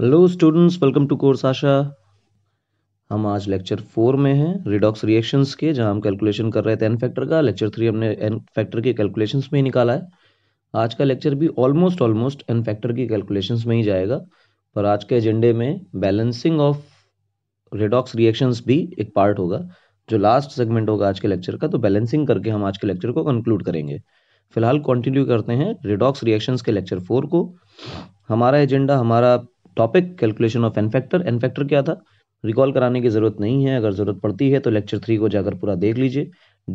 Hello students welcome to course आशा हम आज लेक्चर फोर में हैं रिडॉक्स रिएक्शंस के जहां हम कैलकुलेशन कर रहे थे एन फैक्टर का लेक्चर थ्री हमने एन फैक्टर के कैलकुलेशंस में ही निकाला है आज का लेक्चर भी ऑलमोस्ट ऑलमोस्ट एन फैक्टर की कैलकुलेशंस में ही जाएगा पर आज के एजेंडे में बैलेंसिंग ऑफ रिडॉक्स रिएक्शंस भी एक पार्ट होगा जो लास्ट सेगमेंट होगा आज के लेक्चर का तो बैलेंसिंग करके हम आज के लेक्चर को कंक्लूड करेंगे फिलहाल कंटिन्यू करते हैं रिडॉक्स रिएक्शंस के लेक्चर फोर को हमारा एजेंडा हमारा topic calculation of N factor N factor क्या था रिकॉल कराने की ज़रूरत नहीं है अगर ज़रूरत पड़ती है तो लेक्चर थ्री को जाकर पूरा देख लीजिए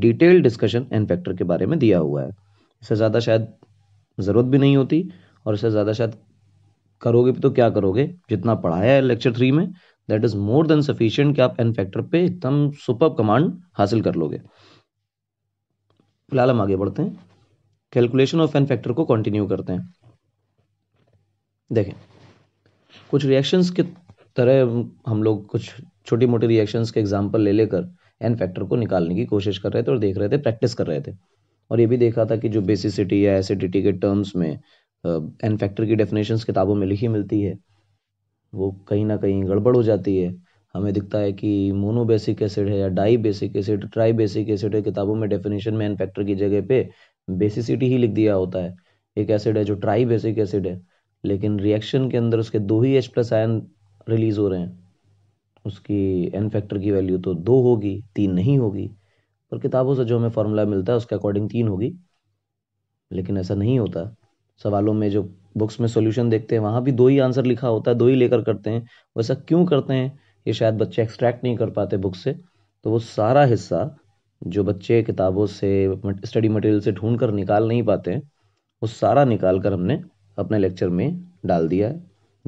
डिटेल डिस्कशन एन फैक्टर के बारे में दिया हुआ है इससे ज़्यादा शायद ज़रूरत भी नहीं होती और इससे ज़्यादा शायद करोगे भी तो क्या करोगे जितना पढ़ाया है लेक्चर थ्री में that is more than sufficient कि आप एन फैक्टर पे एकदम सुपर कमांड हासिल कर लोगे फिलहाल हम आगे बढ़ते हैं कैलकुलेशन ऑफ एन फैक्टर को कंटिन्यू करते हैं देखें कुछ रिएक्शंस के तरह हम लोग कुछ छोटी मोटी रिएक्शंस के एग्जाम्पल ले लेकर एन फैक्टर को निकालने की कोशिश कर रहे थे और देख रहे थे प्रैक्टिस कर रहे थे और ये भी देखा था कि जो बेसिसिटी या एसिडिटी के टर्म्स में एन फैक्टर की डेफिनेशन किताबों में लिखी मिलती है वो कहीं ना कहीं गड़बड़ हो जाती है हमें दिखता है कि मोनो बेसिक एसिड है या dibasic acid tribasic acid है किताबों में डेफिनेशन में एन फैक्टर की जगह पे बेसिसिटी ही लिख दिया होता है एक एसिड है जो ट्राई बेसिक एसिड है लेकिन रिएक्शन के अंदर उसके दो ही एच प्लस आयन रिलीज हो रहे हैं उसकी एन फैक्टर की वैल्यू तो दो होगी तीन नहीं होगी पर किताबों से जो हमें फार्मूला मिलता है उसके अकॉर्डिंग तीन होगी लेकिन ऐसा नहीं होता सवालों में जो बुक्स में सॉल्यूशन देखते हैं वहाँ भी दो ही आंसर लिखा होता है दो ही लेकर करते हैं वैसा क्यों करते हैं ये शायद बच्चे एक्सट्रैक्ट नहीं कर पाते बुक से तो वो सारा हिस्सा जो बच्चे किताबों से स्टडी मटेरियल से ढूंढ कर निकाल नहीं पाते हैं वो सारा निकाल कर हमने अपने लेक्चर में डाल दिया है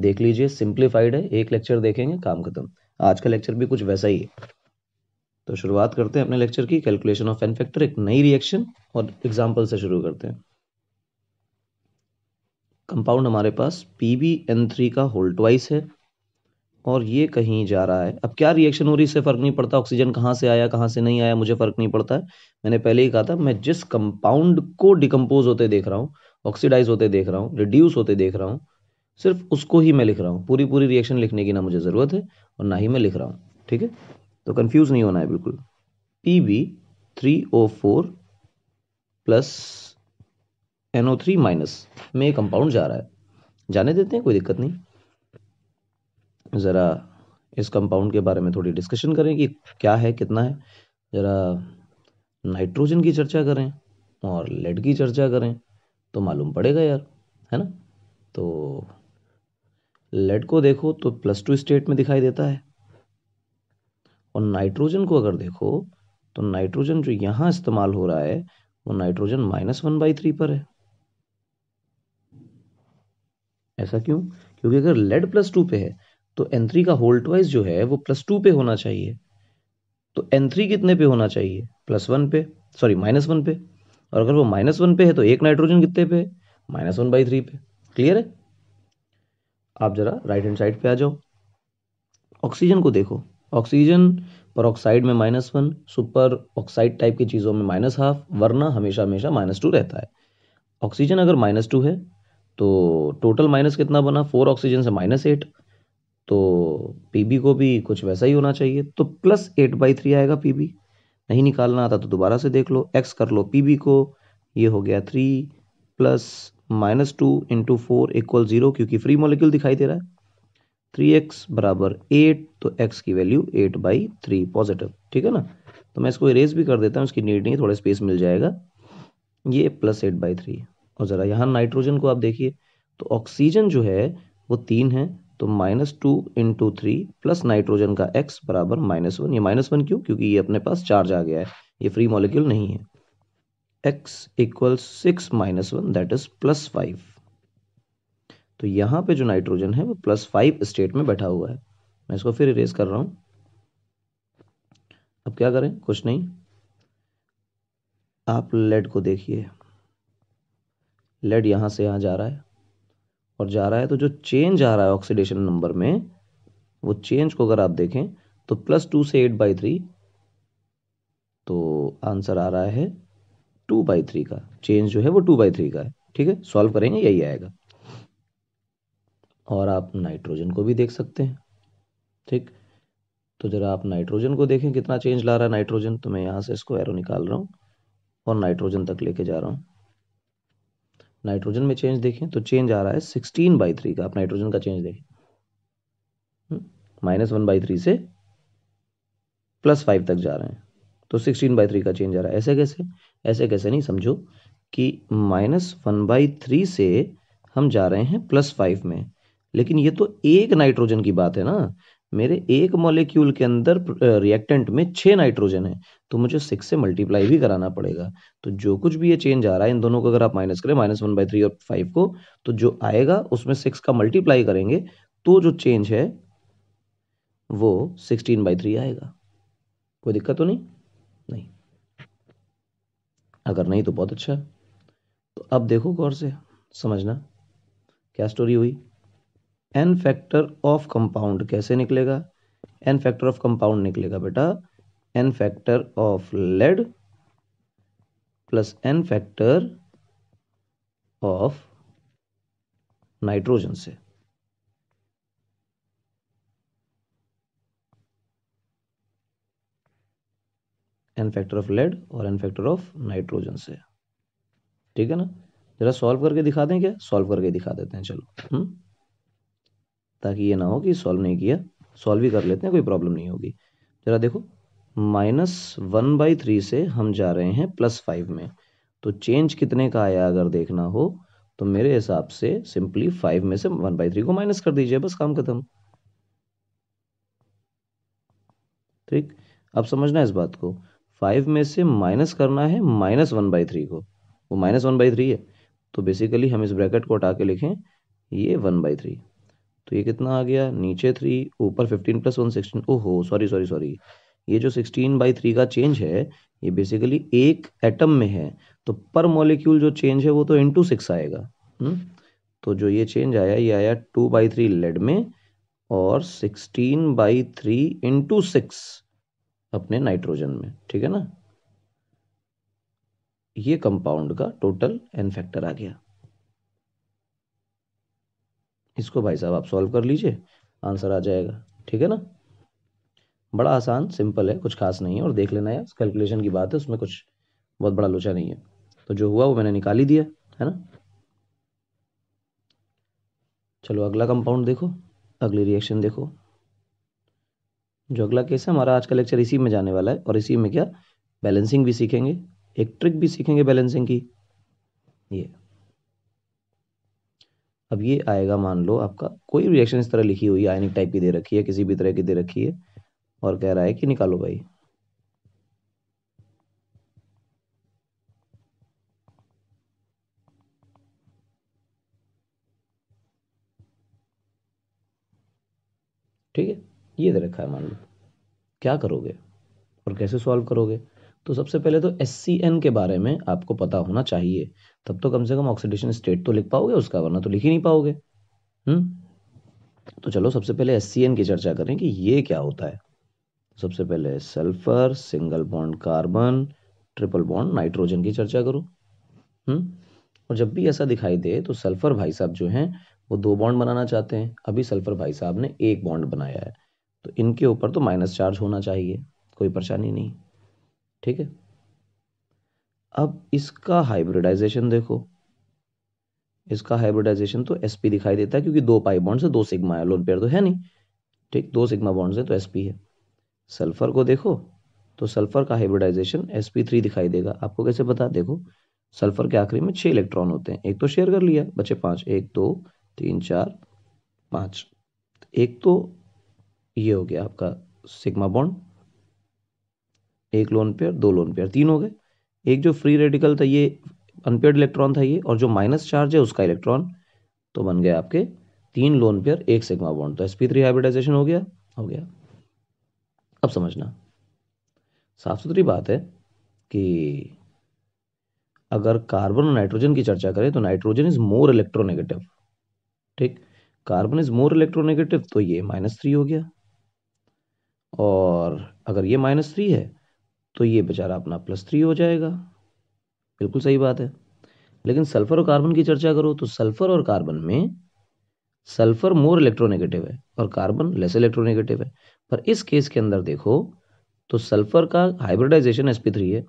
देख लीजिए सिंप्लीफाइड है एक लेक्चर देखेंगे काम खत्म आज का लेक्चर भी कुछ वैसा ही है तो शुरुआत करते हैं अपने लेक्चर की कैलकुलेशन ऑफ एन फैक्टर एक नई रिएक्शन और एग्जाम्पल से शुरू करते हैं कंपाउंड हमारे पास पी बी एन थ्री का होल ट्वाइस है और ये कहीं जा रहा है अब क्या रिएक्शन हो रही इससे फ़र्क नहीं पड़ता ऑक्सीजन कहाँ से आया कहाँ से नहीं आया मुझे फ़र्क नहीं पड़ता है मैंने पहले ही कहा था मैं जिस कंपाउंड को डिकम्पोज होते देख रहा हूँ ऑक्सीडाइज होते देख रहा हूँ रिड्यूस होते देख रहा हूँ सिर्फ उसको ही मैं लिख रहा हूँ पूरी पूरी रिएक्शन लिखने की ना मुझे ज़रूरत है और ना ही मैं लिख रहा हूँ ठीक है तो कन्फ्यूज़ नहीं होना है बिल्कुल P B three O four plus N O three minus में ये कंपाउंड जा रहा है जाने देते हैं कोई दिक्कत नहीं ज़रा इस कंपाउंड के बारे में थोड़ी डिस्कशन करें कि क्या है कितना है ज़रा नाइट्रोजन की चर्चा करें और लेड की चर्चा करें तो मालूम पड़ेगा यार है ना तो लेड को देखो तो प्लस टू स्टेट में दिखाई देता है और नाइट्रोजन को अगर देखो तो नाइट्रोजन जो यहां इस्तेमाल हो रहा है वो nitrogen minus one by three पर है ऐसा क्यों क्योंकि अगर लेड प्लस टू पे है तो एन थ्री का होल्ड जो है वो प्लस टू पे होना चाहिए तो एन थ्री कितने पे होना चाहिए प्लस वन पे सॉरी माइनस वन पे और अगर वो माइनस वन पे है तो एक नाइट्रोजन कितने पे माइनस वन बाई थ्री पे क्लियर है आप जरा राइट हैंड साइड पे आ जाओ ऑक्सीजन को देखो ऑक्सीजन पर ऑक्साइड में minus one superoxide type की चीज़ों में माइनस हाफ वरना हमेशा हमेशा माइनस टू रहता है ऑक्सीजन अगर माइनस टू है तो टोटल माइनस कितना बना फोर ऑक्सीजन से माइनस एट तो पीबी को भी कुछ वैसा ही होना चाहिए तो प्लस एट बाई थ्री आएगा पीबी नहीं निकालना आता तो दोबारा से देख लो एक्स कर लो पी को ये हो गया three plus minus two into four equal zero क्योंकि फ्री मोलिक्यूल दिखाई दे रहा है थ्री एक्स बराबर एट तो एक्स की value eight by three positive ठीक है ना तो मैं इसको इरेज भी कर देता हूँ इसकी नीड नहीं थोड़ा स्पेस मिल जाएगा ये प्लस एट बाई थ्री और ज़रा यहाँ नाइट्रोजन को आप देखिए तो ऑक्सीजन जो है वो तीन है तो minus two into three plus nitrogen का एक्स बराबर माइनस वन ये माइनस वन क्यों क्योंकि ये अपने पास चार्ज आ गया है ये फ्री मॉलिक्यूल नहीं है X equal six minus one that is plus five तो यहाँ पे जो नाइट्रोजन है वो प्लस फाइव स्टेट में बैठा हुआ है मैं इसको फिर इरेज कर रहा हूँ अब क्या करें कुछ नहीं आप लेड को देखिए लेड यहाँ से यहाँ जा रहा है और जा रहा है तो जो चेंज आ रहा है ऑक्सीडेशन नंबर में वो चेंज को अगर आप देखें तो प्लस टू से एट बाई थ्री तो आंसर आ रहा है टू बाई थ्री का चेंज जो है वो टू बाई थ्री का है ठीक है सॉल्व करेंगे यही आएगा और आप नाइट्रोजन को भी देख सकते हैं ठीक तो जरा आप नाइट्रोजन को देखें कितना चेंज ला रहा है नाइट्रोजन तो मैं यहाँ से इसको एरो निकाल रहा हूँ और नाइट्रोजन तक लेके जा रहा हूँ नाइट्रोजन में चेंज देखें तो चेंज आ रहा है सिक्सटीन बाई थ्री का आप नाइट्रोजन का चेंज देखें माइनस वन बाई थ्री से प्लस फाइव तक जा रहे हैं तो सिक्सटीन बाई थ्री का चेंज आ रहा है ऐसे कैसे ऐसे कैसे नहीं समझो कि माइनस वन बाई थ्री से हम जा रहे हैं प्लस फाइव में लेकिन ये तो एक नाइट्रोजन की बात है ना मेरे एक मॉलिक्यूल के अंदर रिएक्टेंट में छह नाइट्रोजन है तो मुझे सिक्स से मल्टीप्लाई भी कराना पड़ेगा तो जो कुछ भी ये चेंज आ रहा है इन दोनों को अगर आप माइनस करें माइनस वन बाई थ्री और फाइव को तो जो आएगा उसमें सिक्स का मल्टीप्लाई करेंगे तो जो चेंज है वो सिक्सटीन बाई थ्री आएगा कोई दिक्कत तो नहीं नहीं अगर नहीं तो बहुत अच्छा तो अब देखो गौर से समझना क्या स्टोरी हुई एन फैक्टर ऑफ कंपाउंड कैसे निकलेगा एन फैक्टर ऑफ कंपाउंड निकलेगा बेटा N factor of lead plus N factor of nitrogen से एन फैक्टर ऑफ लेड और एन फैक्टर ऑफ नाइट्रोजन से ठीक है ना जरा सॉल्व करके दिखा दें क्या सॉल्व करके दिखा देते हैं चलो हम्म ताकि ये ना हो कि सॉल्व नहीं किया सॉल्व ही कर लेते हैं कोई प्रॉब्लम नहीं होगी ज़रा देखो माइनस वन बाई थ्री से हम जा रहे हैं प्लस फाइव में तो चेंज कितने का आया अगर देखना हो तो मेरे हिसाब से सिंपली फाइव में से वन बाई थ्री को माइनस कर दीजिए बस काम खत्म ठीक अब समझना इस बात को फाइव में से माइनस करना है माइनस वन बाई थ्री को वो माइनस वन बाई थ्री है तो बेसिकली हम इस ब्रैकेट को हटा के लिखें ये वन बाई थ्री तो ये कितना आ गया नीचे थ्री ऊपर फिफ्टीन प्लस वन सिक्सटीन ओहो सॉरी सॉरी सॉरी ये जो सिक्सटीन बाई थ्री का चेंज है ये बेसिकली एक एटम में है तो पर मॉलिक्यूल जो चेंज है वो तो इंटू सिक्स आएगा हुँ? हम्म? तो जो ये चेंज आया ये आया टू बाई थ्री लेड में और sixteen by three into six अपने नाइट्रोजन में ठीक है ना ये कंपाउंड का टोटल एन फैक्टर आ गया इसको भाई साहब आप सॉल्व कर लीजिए आंसर आ जाएगा ठीक है ना बड़ा आसान सिंपल है कुछ खास नहीं है और देख लेना है कैलकुलेशन की बात है उसमें कुछ बहुत बड़ा लोचा नहीं है तो जो हुआ वो मैंने निकाल ही दिया है ना चलो अगला कंपाउंड देखो अगली रिएक्शन देखो जो अगला केस है हमारा आज का लेक्चर इसी में जाने वाला है और इसी में क्या बैलेंसिंग भी सीखेंगे एक ट्रिक भी सीखेंगे बैलेंसिंग की ये अब ये आएगा मान लो आपका कोई रिएक्शन इस तरह लिखी हुई आयनिक टाइप की दे रखी है किसी भी तरह की दे रखी है और कह रहा है कि निकालो भाई ठीक है ये दे रखा है मान लो क्या करोगे और कैसे सॉल्व करोगे तो सबसे पहले तो एस के बारे में आपको पता होना चाहिए तब तो कम से कम ऑक्सीडेशन स्टेट तो लिख पाओगे उसका वरना तो लिख ही नहीं पाओगे हम्म तो चलो सबसे पहले एस की चर्चा करें कि ये क्या होता है सबसे पहले sulphur single bond carbon triple bond nitrogen की चर्चा करो हम्म और जब भी ऐसा दिखाई दे तो सल्फर भाई साहब जो हैं वो दो बॉन्ड बनाना चाहते हैं अभी सल्फर भाई साहब ने एक बॉन्ड बनाया है तो इनके ऊपर तो माइनस चार्ज होना चाहिए कोई परेशानी नहीं ठीक है अब इसका हाइब्रिडाइजेशन देखो इसका हाइब्रिडाइजेशन तो पी दिखाई देता है क्योंकि दो पाई बॉन्ड से दो सिग्मा है लोन पेयर तो है नहीं ठीक दो सिग्मा बॉन्ड से तो पी है सल्फर को देखो तो सल्फर का हाइब्रिडाइजेशन sp3 दिखाई देगा आपको कैसे पता देखो सल्फर के आखिरी में छह इलेक्ट्रॉन होते हैं एक तो शेयर कर लिया बचे पांच एक दो तीन चार पांच एक तो ये हो गया आपका सिग्मा बॉन्ड एक लोन पेयर दो लोन पेयर तीन हो गए एक जो फ्री रेडिकल था ये अनपेड इलेक्ट्रॉन था ये और जो माइनस चार्ज है उसका इलेक्ट्रॉन तो बन गए आपके तीन लोन पेयर एक सिग्मा बॉन्ड तो एसपी थ्री हाइब्रिडाइजेशन हो गया हो गया अब समझना साफ सुथरी बात है कि अगर कार्बन और नाइट्रोजन की चर्चा करें तो नाइट्रोजन इज मोर इलेक्ट्रोनेगेटिव ठीक कार्बन इज मोर इलेक्ट्रोनेगेटिव तो ये माइनस थ्री हो गया और अगर ये माइनस थ्री है तो ये बेचारा अपना प्लस थ्री हो जाएगा बिल्कुल सही बात है लेकिन सल्फर और कार्बन की चर्चा करो तो सल्फर और कार्बन में सल्फर मोर इलेक्ट्रोनेगेटिव है और कार्बन लेस इलेक्ट्रोनेगेटिव है पर इस केस के अंदर देखो तो सल्फर का हाइब्रिडाइजेशन एस है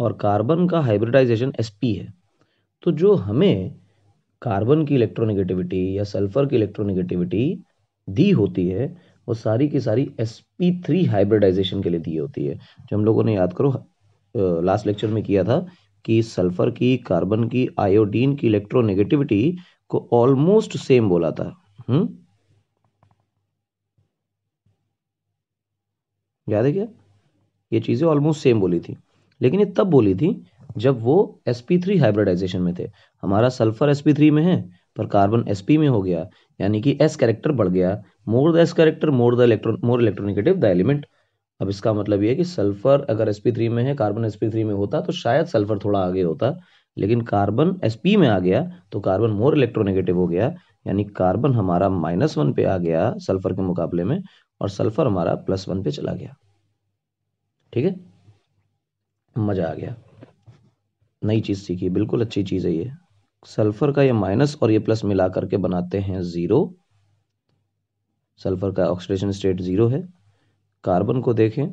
और कार्बन का हाइब्रिडाइजेशन एस है तो जो हमें कार्बन की इलेक्ट्रोनेगेटिविटी या सल्फर की इलेक्ट्रोनेगेटिविटी दी होती है वो सारी की सारी एस पी थ्री हाइब्रिडाइजेशन के लिए दी होती है जो हम लोगों ने याद करो लास्ट लेक्चर में किया था कि सल्फर की कार्बन की आयोडीन की इलेक्ट्रोनेगेटिविटी को ऑलमोस्ट सेम बोला था हम्म याद है क्या ये चीज़ें ऑलमोस्ट सेम बोली थी लेकिन ये तब बोली थी जब वो sp3 हाइब्रिडाइजेशन में थे हमारा सल्फर sp3 में है पर कार्बन sp में हो गया यानी कि s कैरेक्टर बढ़ गया more the S character more the electron more electronegative the element अब इसका मतलब ये कि सल्फर अगर sp3 में है कार्बन sp3 में होता तो शायद सल्फर थोड़ा आगे होता लेकिन कार्बन sp में आ गया तो कार्बन मोर इलेक्ट्रोनेगेटिव हो गया यानी कार्बन हमारा माइनस वन पे आ गया सल्फर के मुकाबले में और सल्फर हमारा प्लस वन पे चला गया ठीक है मजा आ गया नई चीज सीखी बिल्कुल अच्छी चीज है ये सल्फर का ये माइनस और ये प्लस मिला करके बनाते हैं ज़ीरो सल्फर का ऑक्सीडेशन स्टेट ज़ीरो है कार्बन को देखें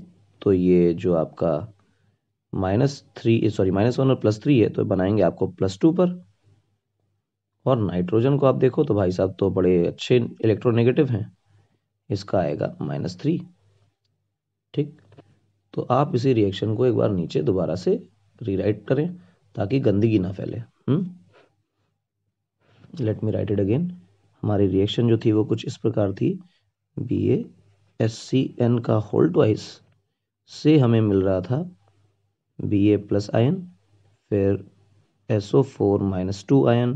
तो ये जो आपका minus three sorry minus one और प्लस थ्री है तो बनाएंगे आपको प्लस टू पर और नाइट्रोजन को आप देखो तो भाई साहब तो बड़े अच्छे इलेक्ट्रोनेगेटिव हैं इसका आएगा माइनस थ्री ठीक तो आप इसी रिएक्शन को एक बार नीचे दोबारा से रीराइट करें ताकि गंदगी ना फैले hmm let me write it again हमारी रिएक्शन जो थी वो कुछ इस प्रकार थी B A S C N का होल ट्वाइस से हमें मिल रहा था बी ए प्लस आयन फिर S O four minus two ion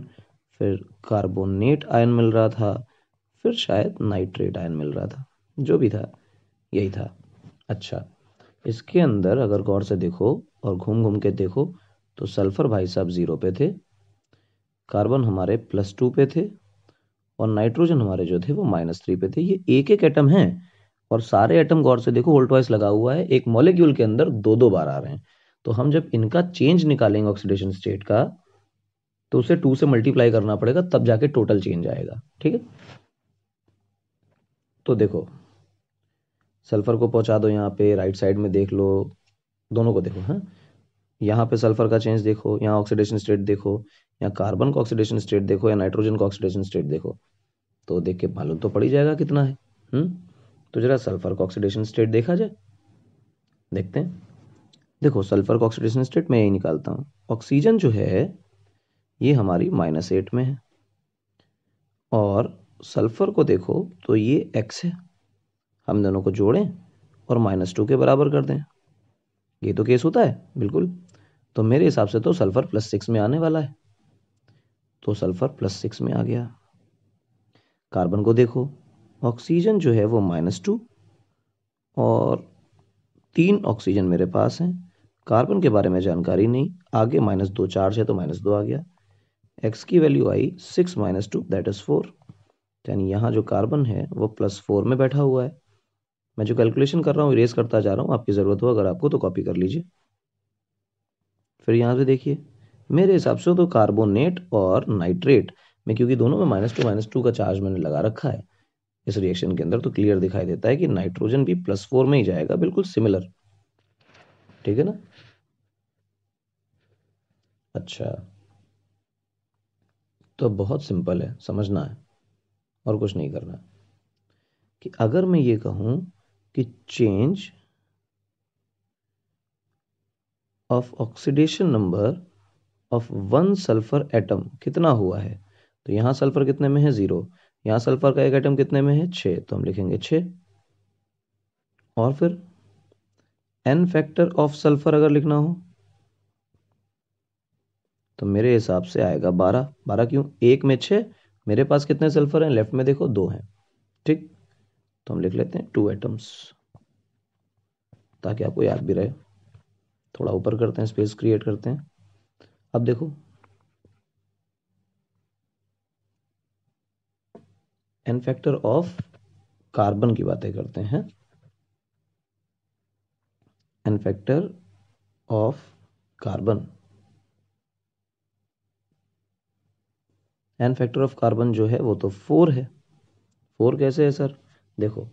फिर कार्बोनेट आयन मिल रहा था फिर शायद नाइट्रेट आयन मिल रहा था जो भी था यही था अच्छा इसके अंदर अगर गौर से देखो और घूम घूम के देखो तो सल्फर भाई साहब ज़ीरो पे थे कार्बन हमारे प्लस टू पे थे और नाइट्रोजन हमारे जो थे वो माइनस थ्री पे थे ये एक एक एटम है और सारे एटम गौर से देखो वोल्टवाइस लगा हुआ है एक मॉलिक्यूल के अंदर दो दो बार आ रहे हैं तो हम जब इनका चेंज निकालेंगे ऑक्सीडेशन स्टेट का तो उसे टू से मल्टीप्लाई करना पड़ेगा तब जाके टोटल चेंज आएगा ठीक है तो देखो सल्फर को पहुंचा दो यहाँ पे राइट साइड में देख लो दोनों को देखो हाँ यहाँ पे सल्फर का चेंज देखो यहाँ ऑक्सीडेशन स्टेट देखो या कार्बन का ऑक्सीडेशन स्टेट देखो या नाइट्रोजन का ऑक्सीडेशन स्टेट देखो तो देख के मालूम तो पड़ ही जाएगा कितना है हुँ? हम्म? तो जरा सल्फर का ऑक्सीडेशन स्टेट देखा जाए देखते हैं देखो सल्फर का ऑक्सीडेशन स्टेट मैं यही निकालता हूँ ऑक्सीजन जो है ये हमारी माइनस एट में है और सल्फर को देखो तो ये एक्स है हम दोनों को जोड़ें और माइनस टू के बराबर कर दें ये तो केस होता है बिल्कुल तो मेरे हिसाब से तो सल्फर प्लस सिक्स में आने वाला है तो सल्फर प्लस सिक्स में आ गया कार्बन को देखो ऑक्सीजन जो है वो माइनस टू और तीन ऑक्सीजन मेरे पास हैं कार्बन के बारे में जानकारी नहीं आगे माइनस दो चार्ज है तो माइनस दो आ गया एक्स की वैल्यू आई six minus two that is four यानी यहाँ जो कार्बन है वो प्लस फोर में बैठा हुआ है मैं जो कैलकुलेशन कर रहा हूँ इरेज करता जा रहा हूँ आपकी ज़रूरत हो अगर आपको तो कॉपी कर लीजिए फिर यहाँ से देखिए मेरे हिसाब से तो कार्बोनेट और नाइट्रेट में क्योंकि दोनों में माइनस टू माइनस टू का चार्ज मैंने लगा रखा है इस रिएक्शन के अंदर तो क्लियर दिखाई देता है कि नाइट्रोजन भी प्लस फोर में ही जाएगा बिल्कुल सिमिलर ठीक है ना अच्छा तो बहुत सिंपल है समझना है और कुछ नहीं करना कि अगर मैं ये कहूं कि change of oxidation number of one sulphur atom कितना हुआ है तो यहाँ सल्फर कितने में है जीरो यहाँ सल्फर का एक एटम कितने में है छः तो हम लिखेंगे छः और फिर एन फैक्टर ऑफ सल्फर अगर लिखना हो तो मेरे हिसाब से आएगा बारह बारह क्यों एक में छ मेरे पास कितने सल्फर हैं लेफ्ट में देखो दो हैं ठीक तो हम लिख लेते हैं टू एटम्स ताकि आपको याद भी रहे थोड़ा ऊपर करते हैं स्पेस क्रिएट करते हैं अब देखो एन फैक्टर ऑफ कार्बन की बातें करते हैं N factor of carbon N factor of carbon जो है वो तो फोर है फोर कैसे है सर देखो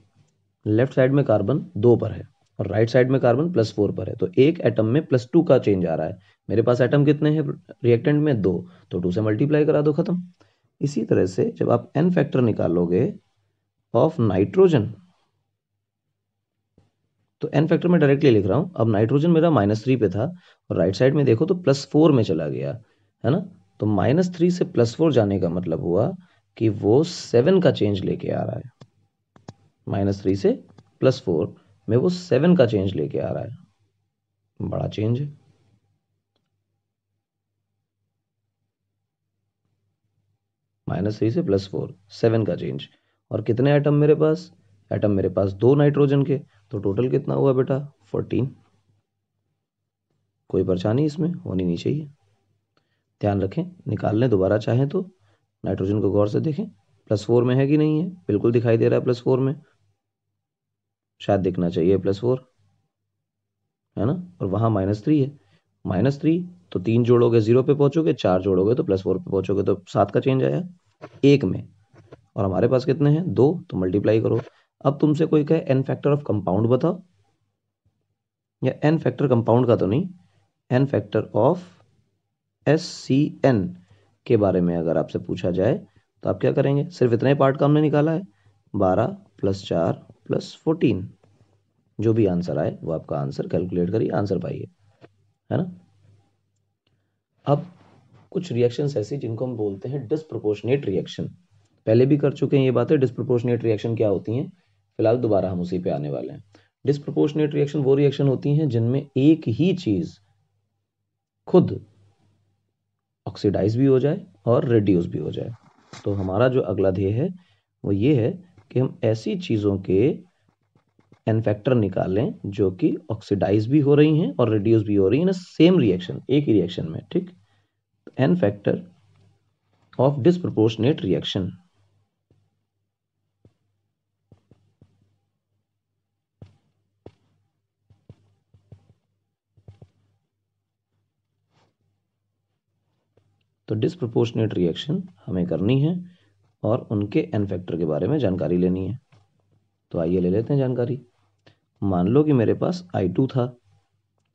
लेफ्ट साइड में कार्बन दो पर है और राइट साइड में कार्बन प्लस फोर पर है तो एक एटम में प्लस टू का चेंज आ रहा है मेरे पास एटम कितने हैं रिएक्टेंट में दो तो टू से मल्टीप्लाई करा दो खत्म इसी तरह से जब आप एन फैक्टर निकालोगे ऑफ नाइट्रोजन तो एन फैक्टर में डायरेक्टली लिख रहा हूं अब नाइट्रोजन मेरा माइनस थ्री पे था और राइट साइड में देखो तो प्लस फोर में चला गया है ना तो माइनस थ्री से प्लस फोर जाने का मतलब हुआ कि वो सेवन का चेंज लेके आ रहा है माइनस थ्री से प्लस फोर में वो सेवन का चेंज लेके आ रहा है बड़ा चेंज है माइनस थ्री से प्लस फोर सेवन का चेंज और कितने आइटम मेरे पास एटम मेरे पास दो नाइट्रोजन के तो टोटल कितना हुआ बेटा फोर्टीन कोई परेशानी इसमें होनी नहीं चाहिए ध्यान रखें निकालने दोबारा चाहें तो नाइट्रोजन को गौर से देखें प्लस फोर में है कि नहीं है बिल्कुल दिखाई दे रहा है प्लस फोर में शायद दिखना चाहिए प्लस फोर है ना और वहां माइनस थ्री है माइनस थ्री तो तीन जोड़ोगे जीरो पे पहुंचोगे चार जोड़ोगे तो प्लस फोर पे पहुंचोगे तो सात का चेंज आया एक में और हमारे पास कितने हैं दो तो मल्टीप्लाई करो अब तुमसे कोई कहे एन फैक्टर ऑफ कंपाउंड बताओ या एन फैक्टर कंपाउंड का तो नहीं N factor of S C N के बारे में अगर आपसे पूछा जाए तो आप क्या करेंगे सिर्फ इतने पार्ट का हमने निकाला है बारह प्लस चार प्लस फोर्टीन जो भी आंसर आए वो आपका आंसर कैलकुलेट करिए आंसर पाइए है ना अब कुछ रिएक्शंस ऐसे जिनको हम बोलते हैं डिस्प्रोपोर्शनेट रिएक्शन पहले भी कर चुके हैं ये बातें डिस्प्रोपोर्शनेट रिएक्शन क्या होती हैं फिलहाल दोबारा हम उसी पे आने वाले हैं डिस्प्रोपोर्शनेट रिएक्शन वो रिएक्शन होती हैं जिनमें एक ही चीज खुद ऑक्सीडाइज भी हो जाए और रिड्यूस भी हो जाए तो हमारा जो अगला ध्येय है वो ये है कि हम ऐसी चीज़ों के एन फैक्टर निकालें जो कि ऑक्सीडाइज भी हो रही हैं और रिड्यूस भी हो रही हैं सेम रिएक्शन एक ही रिएक्शन में ठीक N factor of disproportionate reaction तो डिस्प्रोपोर्शनेट तो रिएक्शन हमें करनी है और उनके एन फैक्टर के बारे में जानकारी लेनी है तो आइए ले लेते हैं जानकारी मान लो कि मेरे पास आई टू था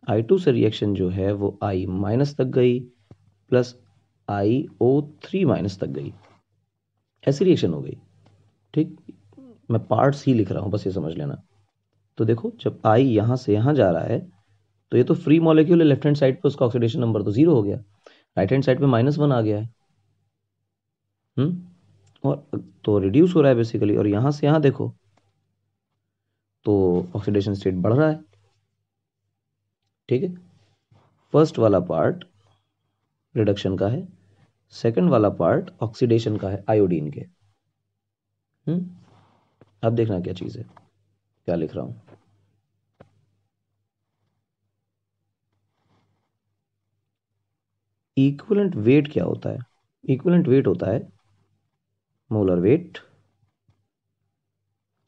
आई टू से रिएक्शन जो है वो आई माइनस तक गई plus I O three minus तक गई ऐसी रिएक्शन हो गई ठीक मैं पार्ट्स ही लिख रहा हूँ बस ये समझ लेना तो देखो जब आई यहाँ से यहाँ जा रहा है तो ये तो फ्री मॉलिक्यूल है लेफ्ट हैंड साइड पर उसका ऑक्सीडेशन नंबर तो जीरो हो गया राइट हैंड साइड पे माइनस वन आ गया है हुँ? हम्म? और तो रिड्यूस हो रहा है बेसिकली और यहां से यहां देखो तो ऑक्सीडेशन स्टेट बढ़ रहा है ठीक है फर्स्ट वाला पार्ट रिडक्शन का है सेकंड वाला पार्ट ऑक्सीडेशन का है आयोडीन के हम्म अब देखना क्या चीज़ है क्या लिख रहा हूं इक्वलेंट वेट क्या होता है इक्वलेंट वेट होता है molar weight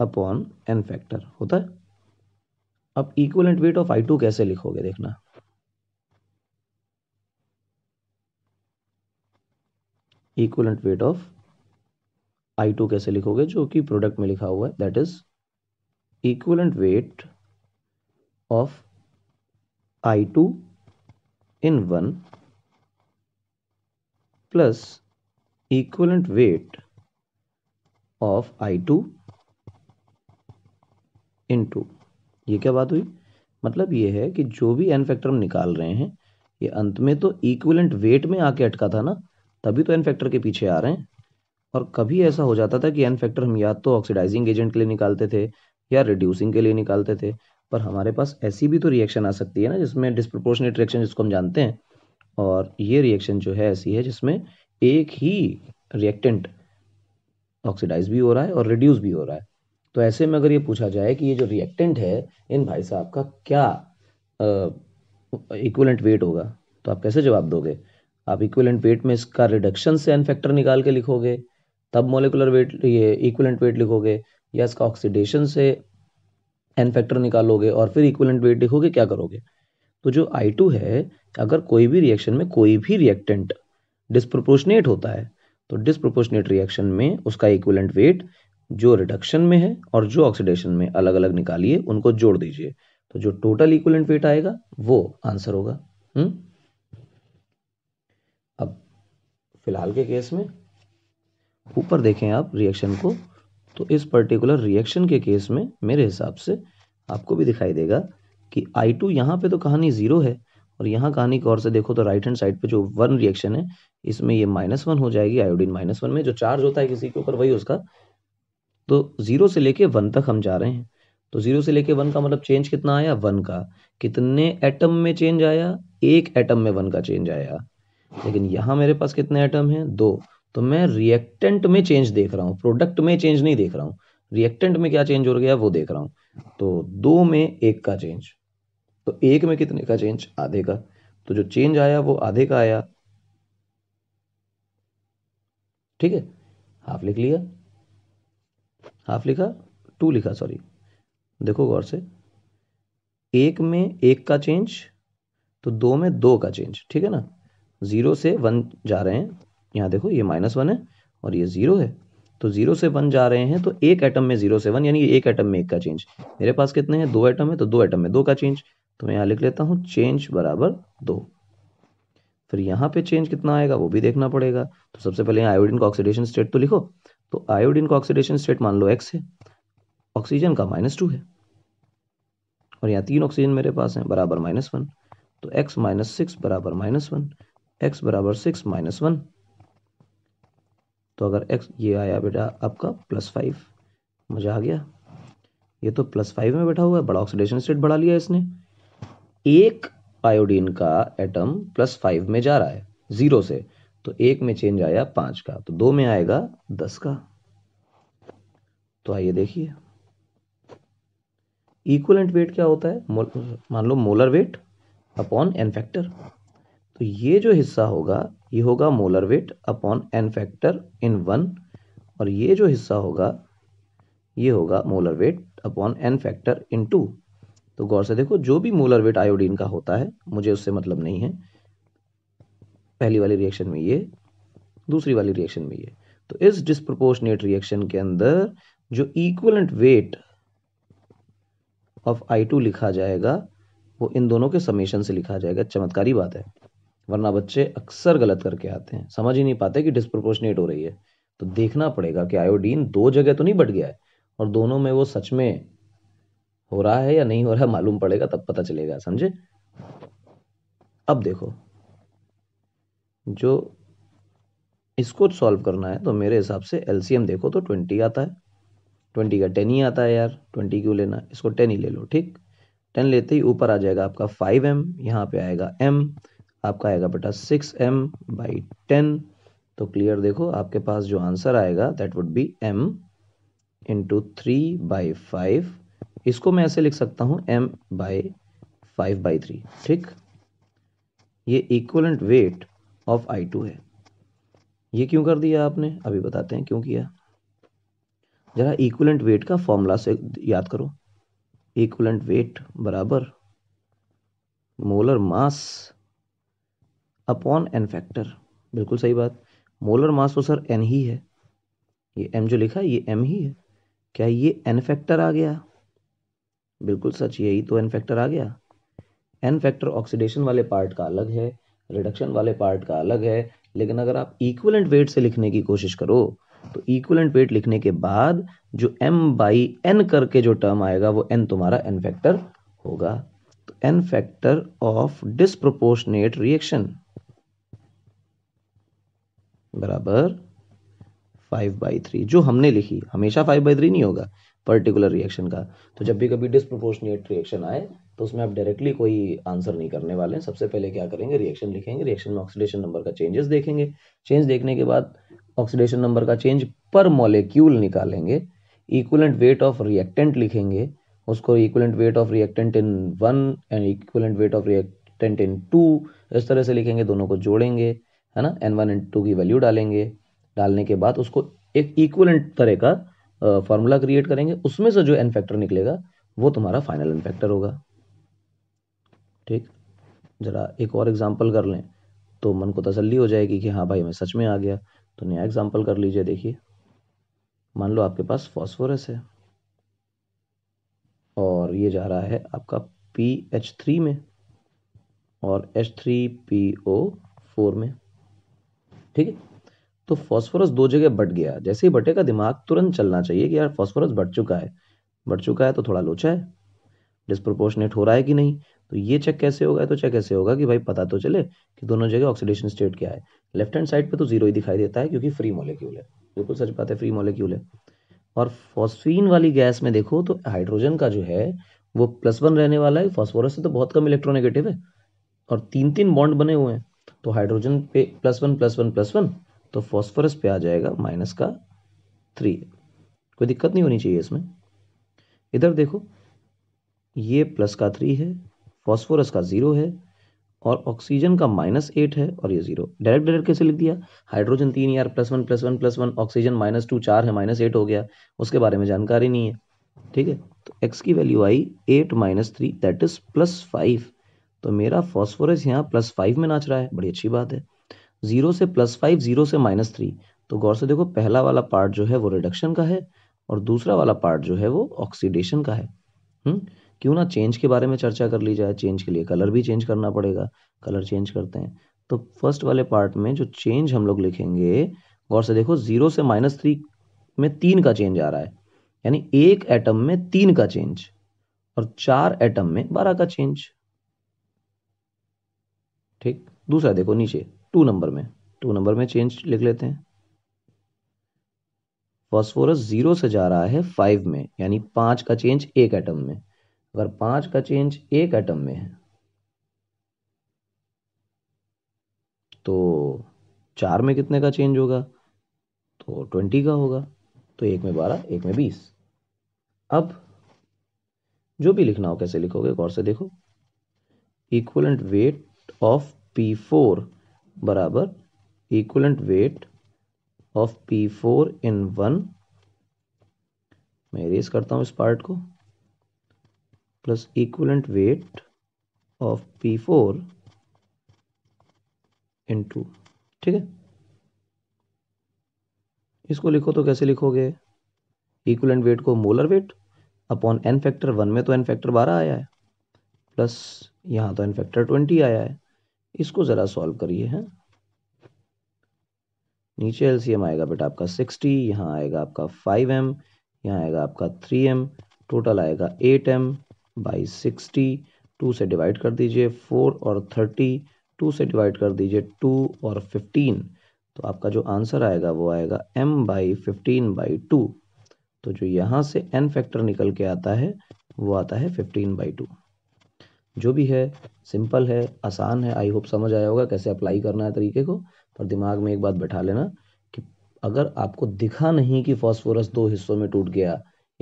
upon N factor होता है अब equivalent weight of I two कैसे लिखोगे देखना equivalent weight of I two कैसे लिखोगे जो कि प्रोडक्ट में लिखा हुआ है that is equivalent weight of I two in one plus equivalent weight of I two in two ये क्या बात हुई मतलब ये है कि जो भी एन फैक्टर हम निकाल रहे हैं ये अंत में तो इक्विलेंट वेट में आके अटका था ना तभी तो एन फैक्टर के पीछे आ रहे हैं और कभी ऐसा हो जाता था कि एन फैक्टर हम या तो ऑक्सीडाइजिंग एजेंट के लिए निकालते थे या रिड्यूसिंग के लिए निकालते थे पर हमारे पास ऐसी भी तो रिएक्शन आ सकती है ना जिसमें डिस्प्रोपोर्शनेट रिएक्शन जिसको हम जानते हैं और ये रिएक्शन जो है ऐसी है जिसमें एक ही रिएक्टेंट ऑक्सीडाइज भी हो रहा है और रिड्यूस भी हो रहा है तो ऐसे में अगर ये पूछा जाए कि ये जो रिएक्टेंट है इन भाई साहब का क्या इक्वलेंट वेट होगा तो आप कैसे जवाब दोगे आप इक्वलेंट वेट में इसका रिडक्शन से एन फैक्टर निकाल के लिखोगे तब मोलिकुलर वेट ये इक्वलेंट वेट लिखोगे या इसका ऑक्सीडेशन से एन फैक्टर निकालोगे और फिर इक्वलेंट वेट लिखोगे क्या करोगे तो जो आई टू है अगर कोई भी रिएक्शन में कोई भी रिएक्टेंट डिस्प्रोपोर्शनेट होता है तो डिसप्रोपोर्शनेट रिएक्शन में उसका इक्वलेंट वेट जो रिडक्शन में है और जो ऑक्सीडेशन में अलग अलग निकालिए उनको जोड़ दीजिए तो जो टोटल इक्वलेंट वेट आएगा वो आंसर होगा हुँ? हम्म? अब फिलहाल के केस में ऊपर देखें आप रिएक्शन को तो इस पर्टिकुलर रिएक्शन के केस में मेरे हिसाब से आपको भी दिखाई देगा कि I2 टू यहाँ पर तो कहानी ज़ीरो है और यहाँ कहानी को और से देखो तो राइट हैंड साइड पे जो वन रिएक्शन है इसमें ये माइनस वन हो जाएगी आयोडीन माइनस वन में जो चार्ज होता है किसी के ऊपर वही उसका तो जीरो से लेके वन तक हम जा रहे हैं तो जीरो से लेके वन का मतलब चेंज कितना आया वन का कितने एटम में चेंज आया एक एटम में वन का चेंज आया लेकिन यहाँ मेरे पास कितने एटम है दो तो मैं रिएक्टेंट में चेंज देख रहा हूँ प्रोडक्ट में चेंज नहीं देख रहा हूँ रिएक्टेंट में क्या चेंज हो गया वो देख रहा हूँ तो दो में एक का चेंज तो एक में कितने का चेंज आधे का तो जो चेंज आया वो आधे का आया ठीक है हाफ लिख लिया हाफ लिखा टू लिखा सॉरी देखो गौर से एक में एक का चेंज तो दो में दो का चेंज ठीक है ना जीरो से वन जा रहे हैं यहां देखो ये माइनस वन है और ये जीरो है तो जीरो से वन जा रहे हैं तो एक एटम में जीरो से वन यानी एक एटम में एक का चेंज मेरे पास कितने हैं दो एटम है तो दो एटम में दो का चेंज तो मैं यहाँ लिख लेता हूँ चेंज बराबर दो फिर यहाँ पे चेंज कितना आएगा वो भी देखना पड़ेगा तो सबसे पहले यहाँ आयोडीन का ऑक्सीडेशन स्टेट तो लिखो तो आयोडीन का ऑक्सीडेशन स्टेट मान लो एक्स है ऑक्सीजन का माइनस टू है और यहाँ तीन ऑक्सीजन मेरे पास है बराबर माइनस वन तो एक्स माइनस सिक्स बराबर माइनस वन एक्स बराबर सिक्स माइनस वन तो अगर एक्स ये आया बेटा आपका प्लस फाइव मज़ा आ गया ये तो प्लस फाइव में बैठा हुआ है बड़ा ऑक्सीडेशन स्टेट बढ़ा लिया इसने एक आयोडीन का एटम प्लस फाइव में जा रहा है जीरो से तो एक में चेंज आया पांच का तो दो में आएगा दस का तो आइए देखिए इक्वलेंट वेट क्या होता है मान लो molar weight upon N factor तो ये जो हिस्सा होगा ये होगा molar weight upon N factor in one और ये जो हिस्सा होगा ये होगा molar weight upon N factor in two तो गौर से देखो जो भी मोलर वेट आयोडीन का होता है मुझे उससे मतलब नहीं है पहली वाली रिएक्शन में ये दूसरी वाली रिएक्शन में ये तो इस डिस्प्रोपोर्शनेट रिएक्शन के अंदर जो equivalent weight of I two लिखा जाएगा वो इन दोनों के समेशन से लिखा जाएगा चमत्कारी बात है वरना बच्चे अक्सर गलत करके आते हैं समझ ही नहीं पाते कि डिस्प्रोपोर्शनेट हो रही है तो देखना पड़ेगा कि आयोडीन दो जगह तो नहीं बढ़ गया है और दोनों में वो सच में हो रहा है या नहीं हो रहा है मालूम पड़ेगा तब पता चलेगा समझे अब देखो जो इसको सॉल्व करना है तो मेरे हिसाब से एलसीएम देखो तो ट्वेंटी आता है ट्वेंटी का टेन ही आता है यार ट्वेंटी क्यों लेना इसको टेन ही ले लो ठीक टेन लेते ही ऊपर आ जाएगा आपका फाइव एम यहाँ पे आएगा एम आपका आएगा बेटा सिक्स एम बाई टेन तो क्लियर देखो आपके पास जो आंसर आएगा that would be M into three by five इसको मैं ऐसे लिख सकता हूँ M by five by three ठीक ये equivalent weight of I two है ये क्यों कर दिया आपने अभी बताते हैं क्यों किया जरा इक्वलेंट वेट का फॉर्मूला से याद करो इक्वलेंट वेट बराबर molar mass upon N factor बिल्कुल सही बात मोलर मास तो सर एन ही है ये एम जो लिखा है ये एम ही है क्या ये एन फैक्टर आ गया बिल्कुल सच यही तो एन फैक्टर आ गया एन फैक्टर ऑक्सीडेशन वाले पार्ट का अलग है रिडक्शन वाले पार्ट का अलग है लेकिन अगर आप इक्वलेंट वेट से लिखने की कोशिश करो तो इक्वलेंट वेट लिखने के बाद जो एम बाई एन करके जो टर्म आएगा वो एन तुम्हारा एन फैक्टर होगा तो N factor of disproportionate reaction बराबर फाइव बाई थ्री जो हमने लिखी हमेशा फाइव बाई थ्री नहीं होगा पर्टिकुलर रिएक्शन का तो जब भी कभी डिस्प्रोपोर्शनेट रिएक्शन आए तो उसमें आप डायरेक्टली कोई आंसर नहीं करने वाले हैं सबसे पहले क्या करेंगे रिएक्शन लिखेंगे रिएक्शन में ऑक्सीडेशन नंबर का चेंजेस देखेंगे चेंज देखने के बाद ऑक्सीडेशन नंबर का चेंज पर मॉलिक्यूल निकालेंगे इक्वलेंट वेट ऑफ रिएक्टेंट लिखेंगे उसको equivalent weight of reactant in one and equivalent weight of reactant in two इस तरह से लिखेंगे दोनों को जोड़ेंगे है ना एन वन एंड टू की वैल्यू डालेंगे डालने के बाद उसको एक इक्वलेंट तरह का फॉर्मूला क्रिएट करेंगे उसमें से जो एन फैक्टर निकलेगा वो तुम्हारा फाइनल एन फैक्टर होगा ठीक जरा एक और एग्जाम्पल कर लें तो मन को तसल्ली हो जाएगी कि हाँ भाई मैं सच में आ गया तो नया एग्जाम्पल कर लीजिए देखिए मान लो आपके पास फॉस्फोरस है और ये जा रहा है आपका पी एच थ्री में और H three P O four में ठीक है तो फॉस्फोरस दो जगह बट गया जैसे ही बटेगा दिमाग तुरंत चलना चाहिए कि यार फॉस्फोरस बढ़ चुका है बढ़ चुका है तो थोड़ा लोचा है डिस्प्रोपोर्शनेट हो रहा है कि नहीं तो ये चेक कैसे होगा तो चेक कैसे होगा कि भाई पता तो चले कि दोनों जगह ऑक्सीडेशन स्टेट क्या है लेफ्ट हैंड साइड पे तो जीरो ही दिखाई देता है क्योंकि फ्री मोलिक्यूल है बिल्कुल सच बात है फ्री मोलिक्यूल है और फॉस्फीन वाली गैस में देखो तो हाइड्रोजन का जो है वो प्लस वन रहने वाला है फॉस्फोरस से तो बहुत कम इलेक्ट्रोनेगेटिव है और तीन तीन बॉन्ड बने हुए हैं तो हाइड्रोजन पे plus one plus one plus one तो फॉस्फोरस पे आ जाएगा माइनस का थ्री कोई दिक्कत नहीं होनी चाहिए इसमें इधर देखो ये प्लस का थ्री है फॉस्फोरस का ज़ीरो है और ऑक्सीजन का माइनस एट है और ये जीरो डायरेक्ट डायरेक्ट कैसे लिख दिया हाइड्रोजन तीन यार plus one plus one plus one oxygen minus two चार है माइनस एट हो गया उसके बारे में जानकारी नहीं है ठीक है तो एक्स की value I eight minus three that is plus five तो मेरा फॉस्फोरस यहाँ प्लस फाइव में नाच रहा है बड़ी अच्छी बात है जीरो से प्लस फाइव जीरो से माइनस थ्री तो गौर से देखो पहला वाला पार्ट जो है वो रिडक्शन का है और दूसरा वाला पार्ट जो है वो ऑक्सीडेशन का है हुँ? हम्म? क्यों ना चेंज के बारे में चर्चा कर ली जाए चेंज के लिए कलर भी चेंज करना पड़ेगा कलर चेंज करते हैं तो फर्स्ट वाले पार्ट में जो चेंज हम लोग लिखेंगे गौर से देखो जीरो से माइनस थ्री में तीन का चेंज आ रहा है यानी एक एटम में तीन का चेंज और चार एटम में बारह का चेंज ठीक दूसरा देखो नीचे टू नंबर में टू नंबर में चेंज लिख लेते हैं फॉस्फोरस जीरो से जा रहा है फाइव में यानी पांच का चेंज एक एटम में अगर पांच का चेंज एक एटम में है तो चार में कितने का चेंज होगा तो ट्वेंटी का होगा तो एक में बारह एक में बीस अब जो भी लिखना हो कैसे लिखोगे गौर से देखो equivalent weight of P four बराबर equivalent weight of P four in one मैं रेस करता हूँ इस पार्ट को plus equivalent weight of P four in two ठीक है इसको लिखो तो कैसे लिखोगे इक्वलेंट वेट को molar weight upon N factor one में तो एन फैक्टर बारह आया है प्लस यहाँ तो एन फैक्टर ट्वेंटी आया है इसको ज़रा सॉल्व करिए है हाँ। नीचे एलसीएम आएगा बेटा आपका 60 यहाँ आएगा आपका 5m यहाँ आएगा आपका 3m टोटल आएगा 8m बाई सिक्सटी से डिवाइड कर दीजिए 4 और 30 2 से डिवाइड कर दीजिए 2 और 15 तो आपका जो आंसर आएगा वो आएगा m by fifteen by two तो जो यहाँ से n फैक्टर निकल के आता है वो आता है फिफ्टीन बाई टू जो भी है सिंपल है आसान है आई होप समझ आया होगा कैसे अप्लाई करना है तरीके को पर दिमाग में एक बात बैठा लेना कि अगर आपको दिखा नहीं कि फॉस्फोरस दो हिस्सों में टूट गया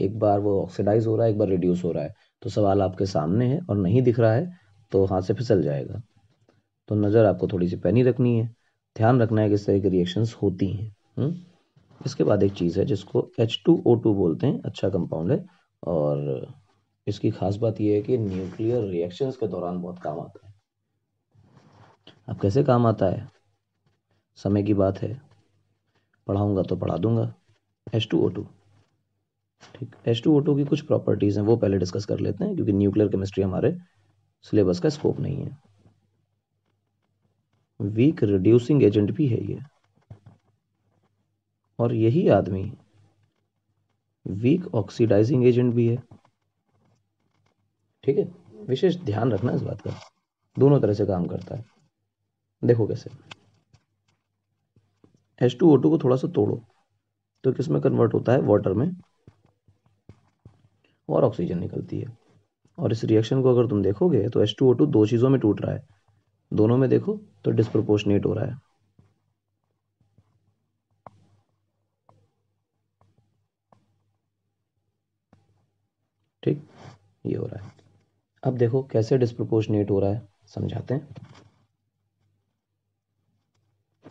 एक बार वो ऑक्सीडाइज हो रहा है एक बार रिड्यूस हो रहा है तो सवाल आपके सामने है और नहीं दिख रहा है तो हाथ से फिसल जाएगा तो नज़र आपको थोड़ी सी पैनी रखनी है ध्यान रखना है किस तरह की रिएक्शंस होती हैं हम्म? इसके बाद एक चीज़ है जिसको एच टू ओ टू बोलते हैं अच्छा कंपाउंड है और इसकी खास बात यह है कि न्यूक्लियर रिएक्शंस के दौरान बहुत काम आता है अब कैसे काम आता है समय की बात है पढ़ाऊंगा तो पढ़ा दूंगा एच टू ओ टू ठीक एच टू ओ टू की कुछ प्रॉपर्टीज़ हैं वो पहले डिस्कस कर लेते हैं क्योंकि न्यूक्लियर केमिस्ट्री हमारे सिलेबस का स्कोप नहीं है वीक रिड्यूसिंग एजेंट भी है ये और यही आदमी वीक ऑक्सीडाइजिंग एजेंट भी है ठीक है विशेष ध्यान रखना इस बात का दोनों तरह से काम करता है देखो कैसे एच टू ओ टू को थोड़ा सा तोड़ो तो किसमें कन्वर्ट होता है वाटर में और ऑक्सीजन निकलती है और इस रिएक्शन को अगर तुम देखोगे तो एच टू ओ टू दो चीज़ों में टूट रहा है दोनों में देखो तो डिस्प्रोपोर्शनेट हो रहा है ठीक ये हो रहा है अब देखो कैसे डिस्प्रोपोर्शनेट हो रहा है समझाते हैं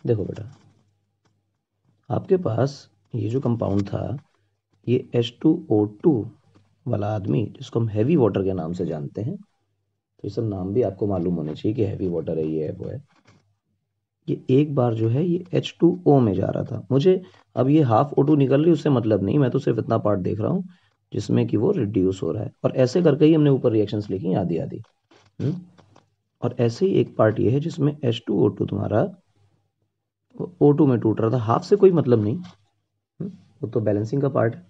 देखो बेटा आपके पास ये जो कंपाउंड था ये टू ओ टू वाला आदमी जिसको हम हैवी वाटर के नाम से जानते हैं तो ये सब नाम भी आपको मालूम होने चाहिए कि हैवी वाटर है ये है वो है ये एक बार जो है ये एच टू ओ में जा रहा था मुझे अब ये हाफ ओ टू निकल रही उससे मतलब नहीं मैं तो सिर्फ इतना पार्ट देख रहा हूँ जिसमें कि वो रिड्यूस हो रहा है और ऐसे करके ही हमने ऊपर रिएक्शंस लिखी आधी आधी हम्म? और ऐसे ही एक पार्ट ये है जिसमें एच टू ओ टू तुम्हारा ओ टू में टूट रहा था हाफ से कोई मतलब नहीं हम्म? वो तो बैलेंसिंग का पार्ट है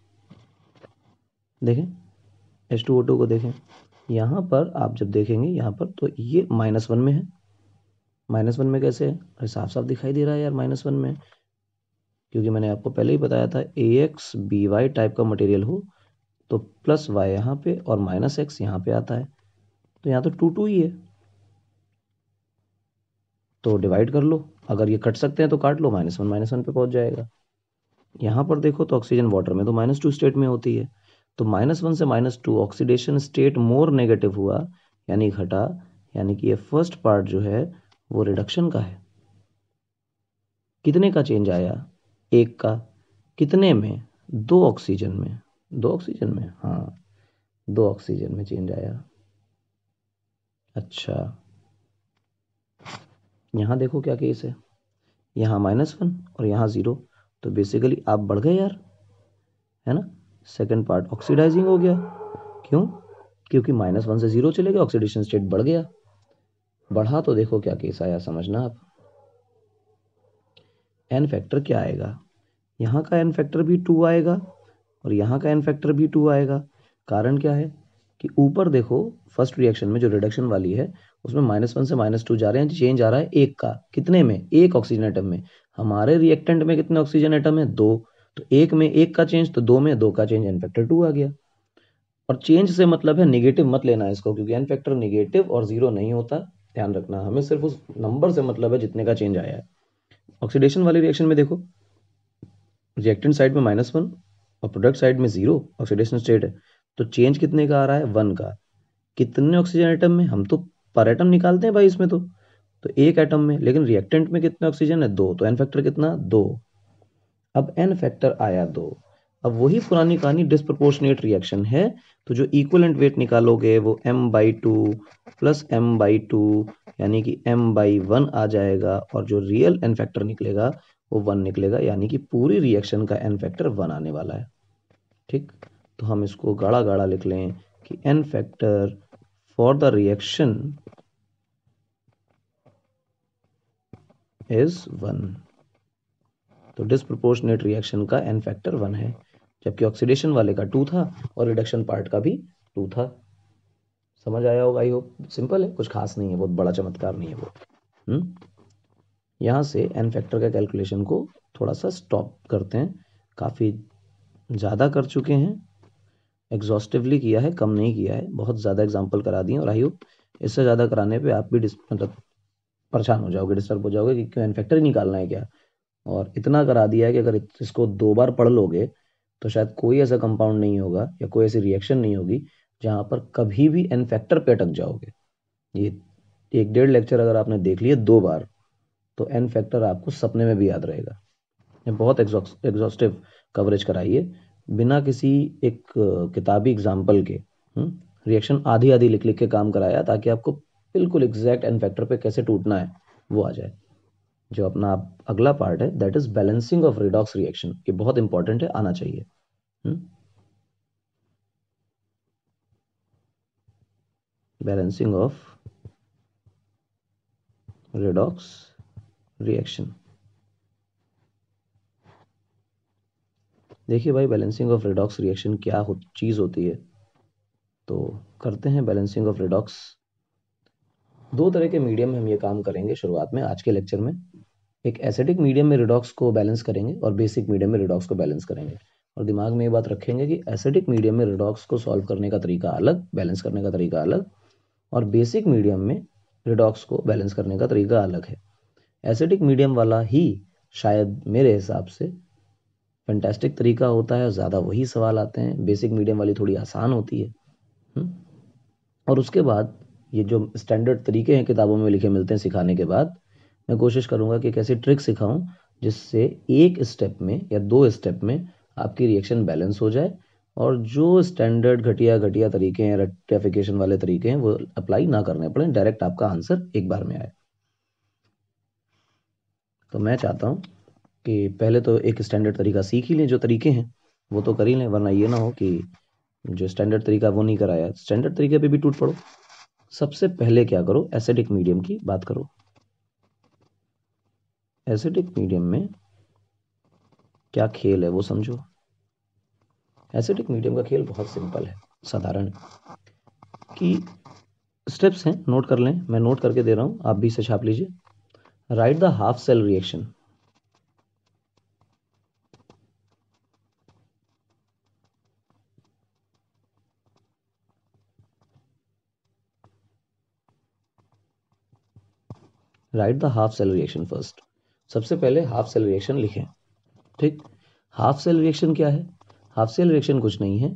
देखें एच टू ओ टू को देखें यहाँ पर आप जब देखेंगे यहाँ पर तो ये माइनस वन में है माइनस वन में कैसे है साफ साफ दिखाई दे रहा है यार माइनस वन में क्योंकि मैंने आपको पहले ही बताया था A X B Y type का मटेरियल हो तो प्लस वाई यहाँ पे और माइनस एक्स यहाँ पे आता है तो यहाँ तो टू टू ही है तो डिवाइड कर लो अगर ये कट सकते हैं तो काट लो माइनस वन माइनस वन पे पहुंच जाएगा यहाँ पर देखो तो ऑक्सीजन वाटर में तो माइनस टू स्टेट में होती है तो माइनस वन से minus two oxidation state more negative हुआ यानी घटा यानी कि ये फर्स्ट पार्ट जो है वो रिडक्शन का है कितने का चेंज आया एक का कितने में दो ऑक्सीजन में दो ऑक्सीजन में हाँ दो ऑक्सीजन में चेंज आया अच्छा यहाँ देखो क्या केस है यहाँ माइनस वन और यहाँ ज़ीरो तो बेसिकली आप बढ़ गए यार है ना सेकंड पार्ट ऑक्सीडाइजिंग हो गया क्यों क्योंकि माइनस वन से ज़ीरो चले गए ऑक्सीडेशन स्टेट बढ़ गया बढ़ा तो देखो क्या केस आया समझना आप एन फैक्टर क्या आएगा यहाँ का एन फैक्टर भी टू आएगा और यहाँ का एन फैक्टर भी टू आएगा कारण क्या है कि ऊपर देखो फर्स्ट रिएक्शन में जो रिडक्शन वाली है उसमें माइनस वन से माइनस टू जा रहे हैं चेंज तो आ रहा है एक का कितने में एक ऑक्सीजन एटम में हमारे रिएक्टेंट में कितने ऑक्सीजन एटम है दो तो एक में एक का चेंज तो दो में दो का चेंज एन फैक्टर टू आ गया और चेंज से मतलब है निगेटिव मत लेना इसको क्योंकि एन फैक्टर निगेटिव और जीरो नहीं होता ध्यान रखना हमें सिर्फ उस नंबर से मतलब है जितने का चेंज आया है ऑक्सीडेशन वाले रिएक्शन में देखो रिएक्टेंट साइड में माइनस वन और प्रोडक्ट साइड में जीरो ऑक्सीडेशन स्टेट है तो चेंज कितने का आ रहा है वन का कितने ऑक्सीजन आइटम में हम तो पर आइटम निकालते हैं भाई इसमें तो तो एक एटम में लेकिन रिएक्टेंट में कितने ऑक्सीजन है दो तो एन फैक्टर कितना दो अब एन फैक्टर आया दो अब वही पुरानी कहानी डिस्प्रोपोर्शनेट रिएक्शन है तो जो इक्वलेंट वेट निकालोगे वो M by two plus M by two यानी कि एम बाई वन आ जाएगा और जो रियल एन फैक्टर निकलेगा वो वन निकलेगा यानी कि पूरी रिएक्शन का एन फैक्टर वन आने वाला है ठीक तो हम इसको गाढ़ा गाढ़ा लिख लें कि n factor for the reaction is one तो डिस्प्रोपोर्शनेट रिएक्शन का एन फैक्टर वन है जबकि ऑक्सीडेशन वाले का टू था और रिडक्शन पार्ट का भी टू था समझ आया होगा आई होप सिंपल है कुछ खास नहीं है बहुत बड़ा चमत्कार नहीं है वो हम्म यहाँ से एन फैक्टर का कैलकुलेशन को थोड़ा सा स्टॉप करते हैं काफ़ी ज़्यादा कर चुके हैं एग्जॉस्टिवली किया है कम नहीं किया है बहुत ज़्यादा एग्जाम्पल करा दिए और आई होप इससे ज़्यादा कराने पे आप भी मतलब परेशान हो जाओगे डिस्टर्ब हो जाओगे कि क्यों एन फैक्टर निकालना है क्या और इतना करा दिया है कि अगर इसको दो बार पढ़ लोगे तो शायद कोई ऐसा कंपाउंड नहीं होगा या कोई ऐसी रिएक्शन नहीं होगी जहाँ पर कभी भी एन फैक्टर पे अटक जाओगे ये एक डेढ़ लेक्चर अगर आपने देख लिया दो बार तो एन फैक्टर आपको सपने में भी याद रहेगा ये बहुत एग्जॉस्टिव कवरेज कराइए बिना किसी एक किताबी एग्जाम्पल के रिएक्शन हम्म, आधी आधी लिख लिख के काम कराया ताकि आपको बिल्कुल एग्जैक्ट एन फैक्टर पे कैसे टूटना है वो आ जाए जो अपना आप अगला पार्ट है that is balancing of redox reaction ये बहुत इंपॉर्टेंट है आना चाहिए बैलेंसिंग ऑफ रिडॉक्स रिएक्शन देखिए भाई बैलेंसिंग ऑफ रेडॉक्स रिएक्शन क्या हो, चीज़ होती है तो करते हैं बैलेंसिंग ऑफ रेडॉक्स दो तरह के मीडियम में हम ये काम करेंगे शुरुआत में आज के लेक्चर में एक एसिडिक मीडियम में रिडॉक्स को बैलेंस करेंगे और बेसिक मीडियम में रिडॉक्स को बैलेंस करेंगे और दिमाग में ये बात रखेंगे कि एसिडिक मीडियम में रिडॉक्स को सॉल्व करने का तरीका अलग बैलेंस करने का तरीका अलग और बेसिक मीडियम में रिडॉक्स को बैलेंस करने का तरीका अलग है एसिडिक मीडियम वाला ही शायद मेरे हिसाब से फैंटेस्टिक तरीका होता है ज़्यादा वही सवाल आते हैं बेसिक मीडियम वाली थोड़ी आसान होती है हम्म? और उसके बाद ये जो स्टैंडर्ड तरीके हैं किताबों में लिखे मिलते हैं सिखाने के बाद मैं कोशिश करूँगा कि एक ऐसी ट्रिक सिखाऊँ जिससे एक स्टेप में या दो स्टेप में आपकी रिएक्शन बैलेंस हो जाए और जो स्टैंडर्ड घटिया घटिया तरीके हैं रेक्टिफिकेशन वाले तरीके हैं वो अप्लाई ना करने पड़े डायरेक्ट आपका आंसर एक बार में आए तो मैं चाहता हूँ कि पहले तो एक स्टैंडर्ड तरीका सीख ही लें जो तरीके हैं वो तो कर ही लें वरना ये ना हो कि जो स्टैंडर्ड तरीका वो नहीं कराया स्टैंडर्ड तरीके पे भी टूट पड़ो सबसे पहले क्या करो एसिडिक मीडियम की बात करो एसिडिक मीडियम में क्या खेल है वो समझो एसिडिक मीडियम का खेल बहुत सिंपल है साधारण कि स्टेप्स हैं नोट कर लें मैं नोट करके दे रहा हूं आप भी इसे छाप लीजिए Write the half cell reaction. Write the half cell reaction first सबसे पहले हाफ सेल रिएक्शन लिखें ठीक हाफ सेल रिएक्शन क्या है हाफ सेल रिएक्शन कुछ नहीं है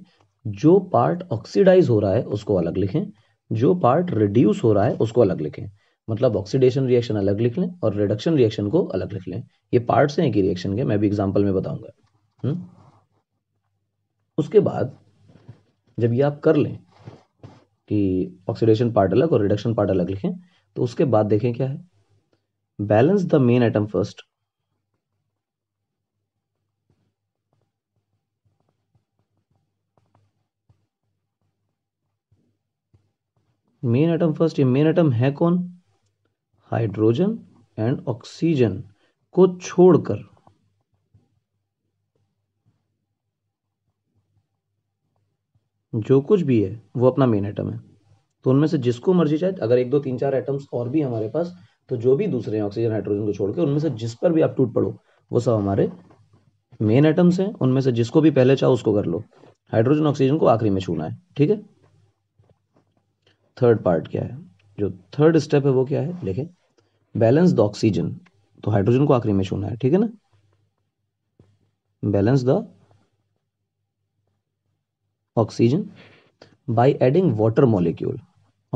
जो पार्ट ऑक्सीडाइज हो रहा है उसको अलग लिखें जो पार्ट रिड्यूस हो रहा है उसको अलग लिखें मतलब ऑक्सीडेशन रिएक्शन अलग लिख लें और रिडक्शन रिएक्शन को अलग लिख लें ये पार्ट्स हैं एक ही रिएक्शन के मैं भी एग्जाम्पल में बताऊंगा हम्म? उसके बाद जब ये आप कर लें कि ऑक्सीडेशन पार्ट अलग और रिडक्शन पार्ट अलग लिखें तो उसके बाद देखें क्या है balance the main item first main item first ये मेन आइटम है कौन हाइड्रोजन एंड ऑक्सीजन को छोड़कर जो कुछ भी है वो अपना मेन आइटम है तो उनमें से जिसको मर्जी चाहे अगर एक दो तीन चार एटम्स और भी हमारे पास तो जो भी दूसरे हैं ऑक्सीजन हाइड्रोजन को छोड़कर उनमें से जिस पर भी आप टूट पड़ो वो सब हमारे मेन एटम्स हैं उनमें से जिसको भी पहले चाहो उसको कर लो हाइड्रोजन ऑक्सीजन को आखिरी में छूना है ठीक है थर्ड पार्ट क्या है जो थर्ड स्टेप है वो क्या है लिखें बैलेंस द ऑक्सीजन तो हाइड्रोजन को आखिरी में छूना है ठीक है ना balance the oxygen by adding water molecule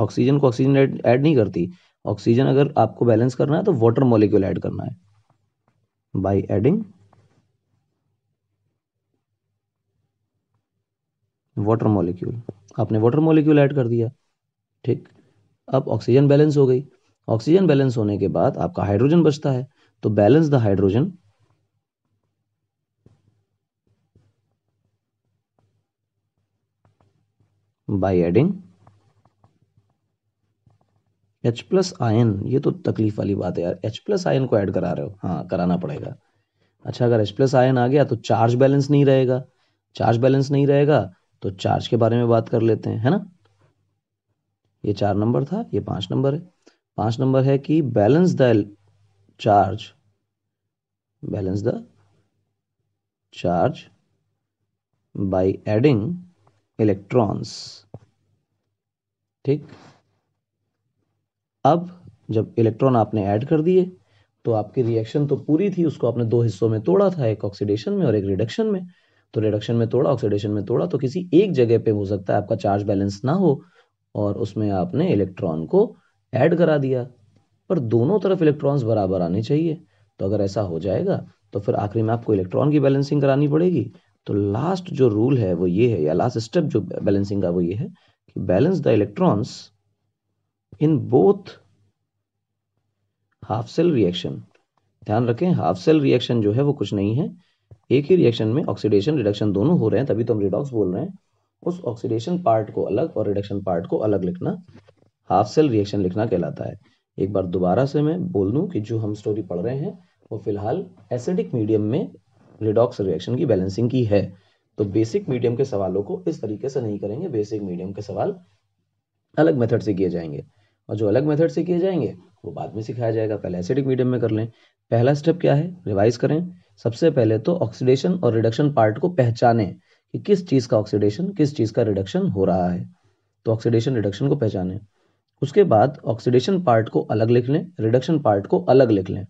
oxygen को ऑक्सीजन ऐड नहीं करती ऑक्सीजन अगर आपको बैलेंस करना है तो वाटर मॉलिक्यूल ऐड करना है बाय एडिंग वाटर मॉलिक्यूल आपने वाटर मॉलिक्यूल ऐड कर दिया ठीक अब ऑक्सीजन बैलेंस हो गई ऑक्सीजन बैलेंस होने के बाद आपका हाइड्रोजन बचता है तो balance the hydrogen by adding H plus ion ये तो तकलीफ वाली बात है यार एच प्लस आयन को ऐड करा रहे हो हाँ कराना पड़ेगा अच्छा अगर एच प्लस आयन आ गया तो चार्ज बैलेंस नहीं रहेगा चार्ज बैलेंस नहीं रहेगा तो चार्ज के बारे में बात कर लेते हैं है ना ये चार नंबर था ये पांच नंबर है पांच नंबर है कि balance the charge balance the charge by adding electrons ठीक अब जब इलेक्ट्रॉन आपने ऐड कर दिए तो आपकी रिएक्शन तो पूरी थी उसको आपने दो हिस्सों में तोड़ा था एक ऑक्सीडेशन में और एक रिडक्शन में तो रिडक्शन में तोड़ा ऑक्सीडेशन में तोड़ा तो किसी एक जगह पे हो सकता है आपका चार्ज बैलेंस ना हो और उसमें आपने इलेक्ट्रॉन को ऐड करा दिया पर दोनों तरफ इलेक्ट्रॉन्स बराबर आने चाहिए तो अगर ऐसा हो जाएगा तो फिर आखिरी में आपको इलेक्ट्रॉन की बैलेंसिंग करानी पड़ेगी तो लास्ट जो रूल है वो ये है या लास्ट स्टेप जो बैलेंसिंग का वो ये है कि balance the electrons in both half cell reaction ध्यान रखें हाफ सेल रिएक्शन जो है वो कुछ नहीं है एक ही रिएक्शन में ऑक्सीडेशन रिडक्शन दोनों हो रहे हैं तभी तो हम रिडॉक्स बोल रहे हैं उस ऑक्सीडेशन पार्ट को अलग और रिडक्शन पार्ट को अलग लिखना हाफ सेल रिएक्शन लिखना कहलाता है एक बार दोबारा से मैं बोल दूं कि जो हम स्टोरी पढ़ रहे हैं वो फिलहाल एसिडिक मीडियम में रिडॉक्स रिएक्शन की बैलेंसिंग की है तो बेसिक मीडियम के सवालों को इस तरीके से नहीं करेंगे बेसिक मीडियम के सवाल अलग मेथड से किए जाएंगे और जो अलग मेथड से किए जाएंगे वो बाद में सिखाया जाएगा पहले एसिडिक मीडियम में कर लें पहला स्टेप क्या है रिवाइज करें सबसे पहले तो ऑक्सीडेशन और रिडक्शन पार्ट को पहचानें कि किस चीज़ का ऑक्सीडेशन किस चीज़ का रिडक्शन हो रहा है तो ऑक्सीडेशन रिडक्शन को पहचानें उसके बाद ऑक्सीडेशन पार्ट को अलग लिख लें रिडक्शन पार्ट को अलग लिख लें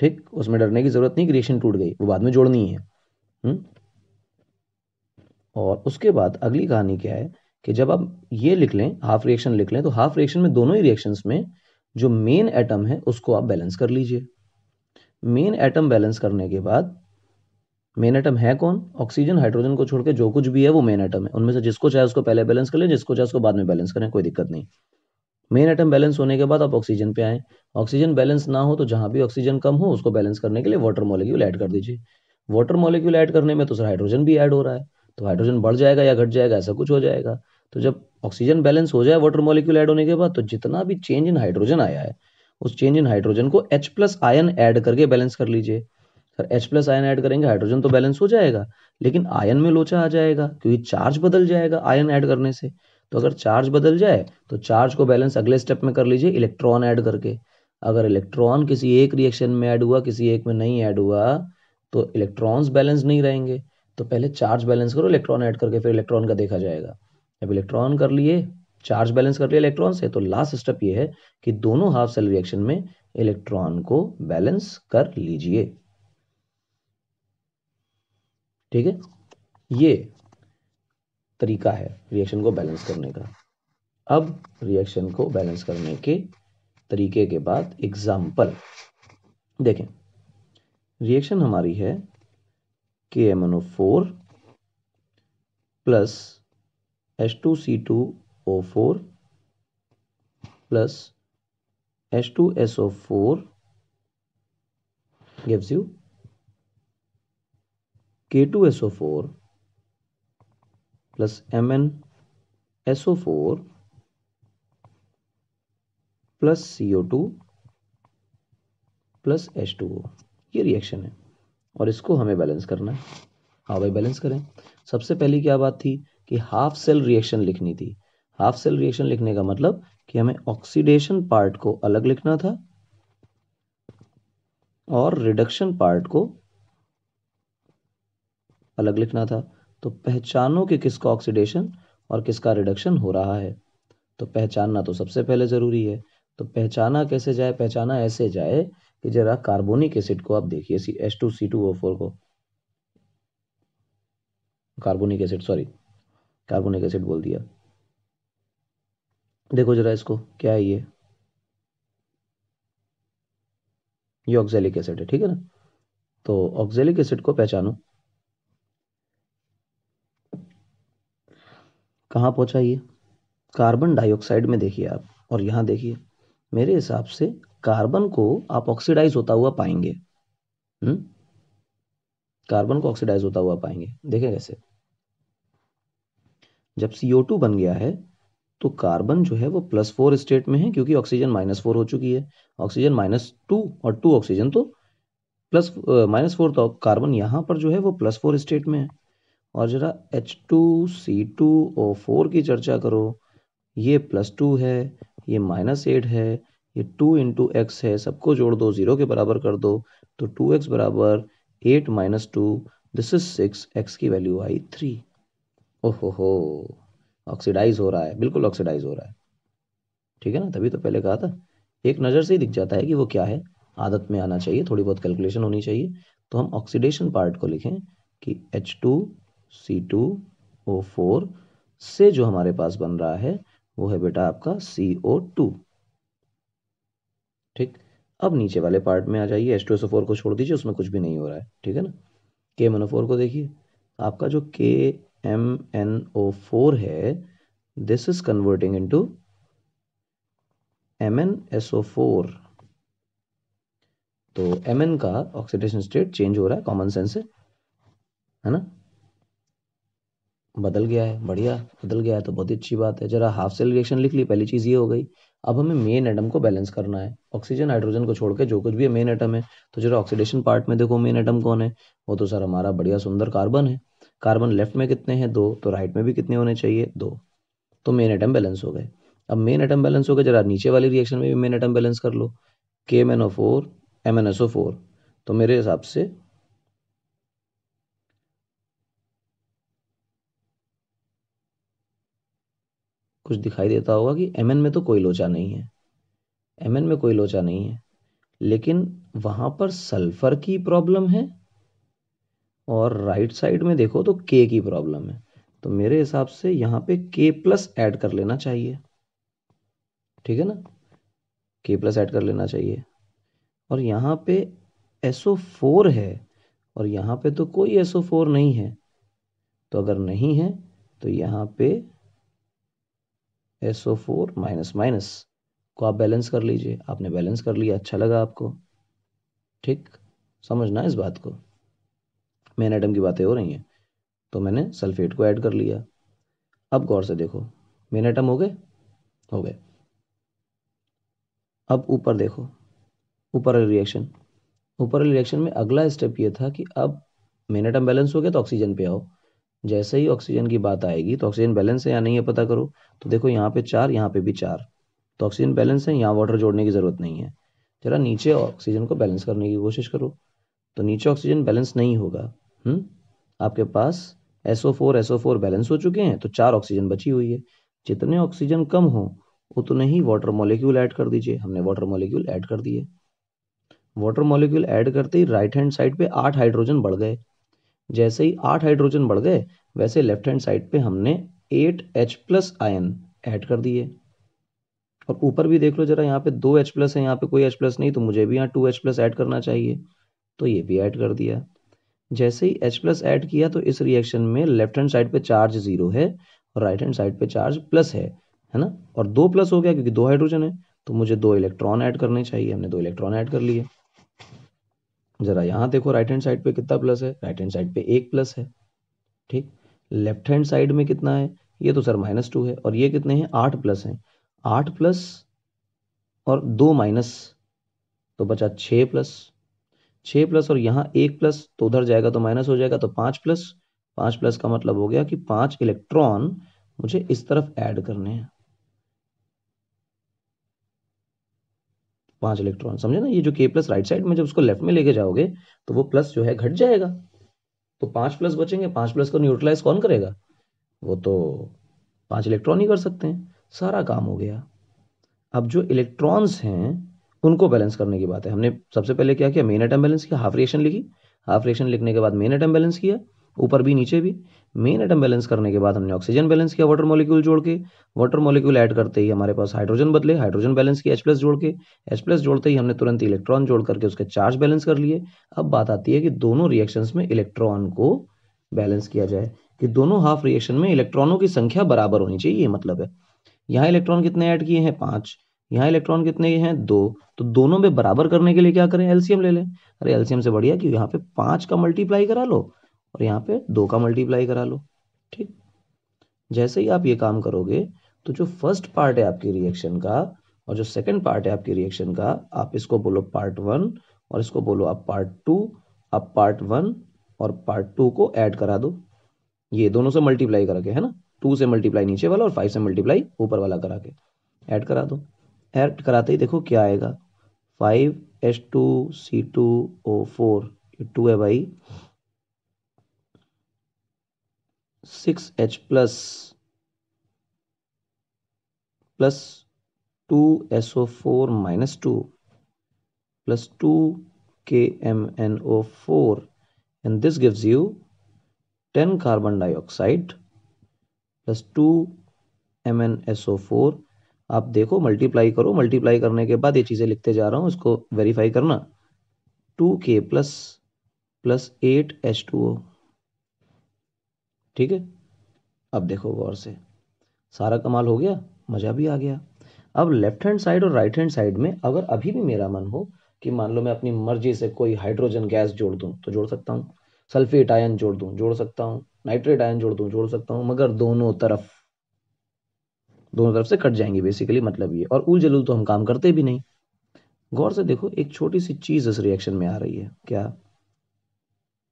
ठीक उसमें डरने की जरूरत नहीं क्रिएशन टूट गई वो बाद में जोड़नी है हुँ? हम्म? और उसके बाद अगली कहानी क्या है कि जब आप ये लिख लें हाफ रिएक्शन लिख लें तो हाफ रिएक्शन में दोनों ही रिएक्शन में जो मेन एटम है उसको आप बैलेंस कर लीजिए मेन एटम बैलेंस करने के बाद मेन एटम है कौन ऑक्सीजन हाइड्रोजन को छोड़ के जो कुछ भी है वो मेन एटम है उनमें से जिसको चाहे उसको पहले बैलेंस कर लें जिसको चाहे उसको बाद में बैलेंस करें कोई दिक्कत नहीं मेन एटम बैलेंस होने के बाद आप ऑक्सीजन पे आए ऑक्सीजन बैलेंस ना हो तो जहां भी ऑक्सीजन कम हो उसको बैलेंस करने के लिए वाटर मॉलिक्यूल ऐड कर दीजिए वाटर मॉलिक्यूल ऐड करने में तो सर हाइड्रोजन भी ऐड हो रहा है तो हाइड्रोजन बढ़ जाएगा या घट जाएगा ऐसा कुछ हो जाएगा तो जब ऑक्सीजन बैलेंस हो जाए वाटर मॉलिक्यूल ऐड होने के बाद तो जितना भी चेंज इन हाइड्रोजन आया है उस चेंज इन हाइड्रोजन को एच प्लस आयन ऐड करके बैलेंस कर लीजिए sir H plus ion add करेंगे हाइड्रोजन तो बैलेंस हो जाएगा लेकिन आयन में लोचा आ जाएगा क्योंकि चार्ज बदल जाएगा आयन ऐड करने से तो अगर चार्ज बदल जाए तो चार्ज को बैलेंस अगले स्टेप में कर लीजिए इलेक्ट्रॉन ऐड करके अगर इलेक्ट्रॉन किसी एक रिएक्शन में ऐड हुआ किसी एक में नहीं ऐड हुआ तो इलेक्ट्रॉन्स बैलेंस नहीं रहेंगे तो पहले चार्ज बैलेंस करो इलेक्ट्रॉन ऐड करके फिर इलेक्ट्रॉन का देखा जाएगा जब इलेक्ट्रॉन कर लिए चार्ज बैलेंस कर लिया इलेक्ट्रॉन से तो लास्ट स्टेप ये है कि दोनों हाफ सेल रिएक्शन में इलेक्ट्रॉन को बैलेंस कर लीजिए ठीक है ये तरीका है रिएक्शन को बैलेंस करने का अब रिएक्शन को बैलेंस करने के तरीके के बाद एग्जाम्पल देखें रिएक्शन हमारी है K M N O four plus H two C two O four plus H two S O four यू K two S O four plus M N S O four plus C O two plus H two O ये reaction है और इसको हमें balance करना है हाँ भाई बैलेंस करें सबसे पहली क्या बात थी कि हाफ सेल रिएक्शन लिखनी थी हाफ सेल रिएक्शन लिखने का मतलब कि हमें ऑक्सीडेशन पार्ट को अलग लिखना था और रिडक्शन पार्ट को अलग लिखना था तो पहचानो कि किसका ऑक्सीडेशन और किसका रिडक्शन हो रहा है तो पहचानना तो सबसे पहले ज़रूरी है तो पहचाना कैसे जाए पहचाना ऐसे जाए कि जरा कार्बोनिक एसिड को आप देखिए C S two C two O four को carbonic acid sorry carbonic acid बोल दिया देखो जरा इसको क्या है ये ये ऑक्सैलिक एसिड है ठीक है ना तो ऑक्सैलिक एसिड को पहचानो कहाँ पहुँचा ये कार्बन डाइऑक्साइड में देखिए आप और यहाँ देखिए मेरे हिसाब से कार्बन को आप ऑक्सीडाइज होता हुआ पाएंगे हम्म कार्बन को ऑक्सीडाइज होता हुआ पाएंगे देखें कैसे जब CO2 बन गया है तो कार्बन जो है वो प्लस फोर स्टेट में है क्योंकि ऑक्सीजन माइनस फोर हो चुकी है ऑक्सीजन माइनस टू और टू ऑक्सीजन तो प्लस माइनस फोर तो कार्बन यहां पर जो है वो प्लस फोर स्टेट में है और जरा H two C two O four की चर्चा करो ये प्लस टू है ये माइनस एट है ये टू इंटू एक्स है सबको जोड़ दो ज़ीरो के बराबर कर दो तो टू एक्स बराबर eight minus two this is six X की वैल्यू आई थ्री ओहो हो ऑक्सीडाइज हो रहा है बिल्कुल ऑक्सीडाइज हो रहा है ठीक है ना तभी तो पहले कहा था एक नज़र से ही दिख जाता है कि वो क्या है आदत में आना चाहिए थोड़ी बहुत कैलकुलेशन होनी चाहिए तो हम ऑक्सीडेशन पार्ट को लिखें कि H two C two O four से जो हमारे पास बन रहा है वो है बेटा आपका सी ओ टू ठीक अब नीचे वाले पार्ट में आ जाइए फोर को छोड़ दीजिए उसमें कुछ भी नहीं हो रहा है ठीक है ना के फोर को देखिए आपका जो के एम एन ओ फोर है this is converting into M N S O four तो एम एन का ऑक्सीडेशन स्टेट चेंज हो रहा है कॉमन सेंस से है ना बदल गया है बढ़िया बदल गया है तो बहुत ही अच्छी बात है जरा हाफ सेल रिएक्शन लिख ली पहली चीज़ ये हो गई अब हमें मेन एटम को बैलेंस करना है ऑक्सीजन हाइड्रोजन को छोड़ के जो कुछ भी है मेन एटम है तो जरा ऑक्सीडेशन पार्ट में देखो मेन एटम कौन है वो तो सर हमारा बढ़िया सुंदर कार्बन है कार्बन लेफ्ट में कितने हैं दो तो राइट में भी कितने होने चाहिए दो तो मेन एटम बैलेंस हो गए अब मेन एटम बैलेंस हो गए जरा नीचे वाली रिएक्शन में भी मेन एटम बैलेंस कर लो के M N O four M N S O four तो मेरे हिसाब से कुछ दिखाई देता होगा कि एम में तो कोई लोचा नहीं है एम में कोई लोचा नहीं है लेकिन वहाँ पर सल्फर की प्रॉब्लम है और राइट साइड में देखो तो के की प्रॉब्लम है तो मेरे हिसाब से यहाँ पे के प्लस एड कर लेना चाहिए ठीक है ना के प्लस ऐड कर लेना चाहिए और यहाँ पे एसओ फोर है और यहाँ पे तो कोई एसओ फोर नहीं है तो अगर नहीं है तो यहाँ पे S O four minus minus को आप बैलेंस कर लीजिए आपने बैलेंस कर लिया अच्छा लगा आपको ठीक समझना इस बात को मेन आइटम की बातें हो रही हैं तो मैंने सल्फेट को ऐड कर लिया अब गौर से देखो मेन आइटम हो गए हो गए अब ऊपर देखो ऊपर वाली रिएक्शन ऊपर वाली रिएक्शन में अगला स्टेप ये था कि अब मेन आइटम बैलेंस हो गया तो ऑक्सीजन पे आओ जैसे ही ऑक्सीजन की बात आएगी तो ऑक्सीजन बैलेंस है या नहीं है पता करो तो देखो यहाँ पे चार यहाँ पे भी चार तो ऑक्सीजन बैलेंस है यहाँ वाटर जोड़ने की ज़रूरत नहीं है जरा नीचे ऑक्सीजन को बैलेंस करने की कोशिश करो तो नीचे ऑक्सीजन बैलेंस नहीं होगा हम्म आपके पास S O four S O four balance हो चुके हैं तो चार ऑक्सीजन बची हुई है जितने ऑक्सीजन कम हो उतने ही वाटर मॉलिक्यूल ऐड कर दीजिए हमने वाटर मॉलिक्यूल ऐड कर दिए वाटर मॉलिक्यूल ऐड करते ही राइट हैंड साइड पे आठ हाइड्रोजन बढ़ गए जैसे ही आठ हाइड्रोजन बढ़ गए वैसे लेफ्ट हैंड साइड पे हमने eight H plus ion add कर दिए और ऊपर भी देख लो जरा यहाँ पे दो एच प्लस है यहाँ पे कोई एच प्लस नहीं तो मुझे भी यहाँ टू एच प्लस ऐड करना चाहिए तो ये भी ऐड कर दिया जैसे ही एच प्लस ऐड किया तो इस रिएक्शन में लेफ्ट हैंड साइड पे चार्ज जीरो है और राइट हैंड साइड पे चार्ज प्लस है है ना और दो प्लस हो गया क्योंकि दो हाइड्रोजन है तो मुझे दो इलेक्ट्रॉन ऐड करने चाहिए हमने दो इलेक्ट्रॉन ऐड कर लिए जरा यहां देखो राइट हैंड साइड पे कितना प्लस है राइट हैंड साइड पे एक प्लस है ठीक लेफ्ट हैंड साइड में कितना है ये तो सर माइनस टू है और ये कितने हैं आठ प्लस हैं आठ प्लस और दो माइनस तो बचा छ प्लस छ प्लस और यहाँ एक प्लस तो उधर जाएगा तो माइनस हो जाएगा तो पांच प्लस पांच प्लस का मतलब हो गया कि पांच इलेक्ट्रॉन मुझे इस तरफ ऐड करने हैं पांच इलेक्ट्रॉन समझे ना ये जो के प्लस राइट साइड में जब उसको लेफ्ट में लेके जाओगे तो वो प्लस जो है घट जाएगा तो पांच प्लस बचेंगे पांच प्लस को न्यूट्रलाइज कौन करेगा वो तो पांच इलेक्ट्रॉन ही कर सकते हैं सारा काम हो गया अब जो इलेक्ट्रॉन्स हैं उनको बैलेंस करने की बात है हमने सबसे पहले क्या किया मेन एटम बैलेंस किया हाफ रिएक्शन लिखी हाफ रिएक्शन लिखने के बाद मेन एटम बैलेंस किया ऊपर भी नीचे भी मेन एटम बैलेंस करने के बाद हमने ऑक्सीजन बैलेंस किया वाटर मॉलिक्यूल जोड़ के वाटर मॉलिक्यूल ऐड करते ही हमारे पास हाइड्रोजन बदले हाइड्रोजन बैलेंस किया एच प्लस जोड़ के एच प्लस जोड़ते ही हमने तुरंत इलेक्ट्रॉन जोड़ करके उसके चार्ज बैलेंस कर लिए अब बात आती है कि दोनों रिएक्शन में इलेक्ट्रॉन को बैलेंस किया जाए कि दोनों हाफ रिएक्शन में इलेक्ट्रॉनों की संख्या बराबर होनी चाहिए ये मतलब है यहाँ इलेक्ट्रॉन कितने ऐड किए हैं पांच यहाँ इलेक्ट्रॉन कितने हैं दो तो दोनों में बराबर करने के लिए क्या करें एलसीएम ले लें अरे एलसीएम से बढ़िया कि यहाँ पे पांच का मल्टीप्लाई करा लो और यहाँ पे दो का मल्टीप्लाई करा लो ठीक जैसे ही आप ये काम करोगे तो जो फर्स्ट पार्ट है आपके रिएक्शन का और जो सेकंड पार्ट है आपके रिएक्शन का आप इसको बोलो पार्ट वन और इसको बोलो आप पार्ट टू आप पार्ट वन और पार्ट टू को ऐड करा दो ये दोनों से मल्टीप्लाई करके है ना टू से मल्टीप्लाई नीचे वाला और फाइव से मल्टीप्लाई ऊपर वाला करा के ऐड करा दो ऐड कराते ही देखो क्या आएगा five S two C two O four two है भाई six H plus plus two S O four minus two plus two K M N O four this gives you ten carbon dioxide plus two M N S O four आप देखो multiply करो multiply करने के बाद ये चीज़ें लिखते जा रहा हूँ इसको वेरीफाई करना two K plus plus eight H two O ठीक है अब देखो गौर से सारा कमाल हो गया मज़ा भी आ गया अब लेफ्ट हैंड साइड और राइट हैंड साइड में अगर अभी भी मेरा मन हो कि मान लो मैं अपनी मर्जी से कोई हाइड्रोजन गैस जोड़ दूं तो जोड़ सकता हूं सल्फेट आयन जोड़ दूं जोड़ सकता हूं नाइट्रेट आयन जोड़ दूं जोड़ सकता हूं मगर दोनों तरफ दोनों तरफ से कट जाएंगे बेसिकली मतलब ये और उल जलूल तो हम काम करते भी नहीं गौर से देखो एक छोटी सी चीज़ इस रिएक्शन में आ रही है क्या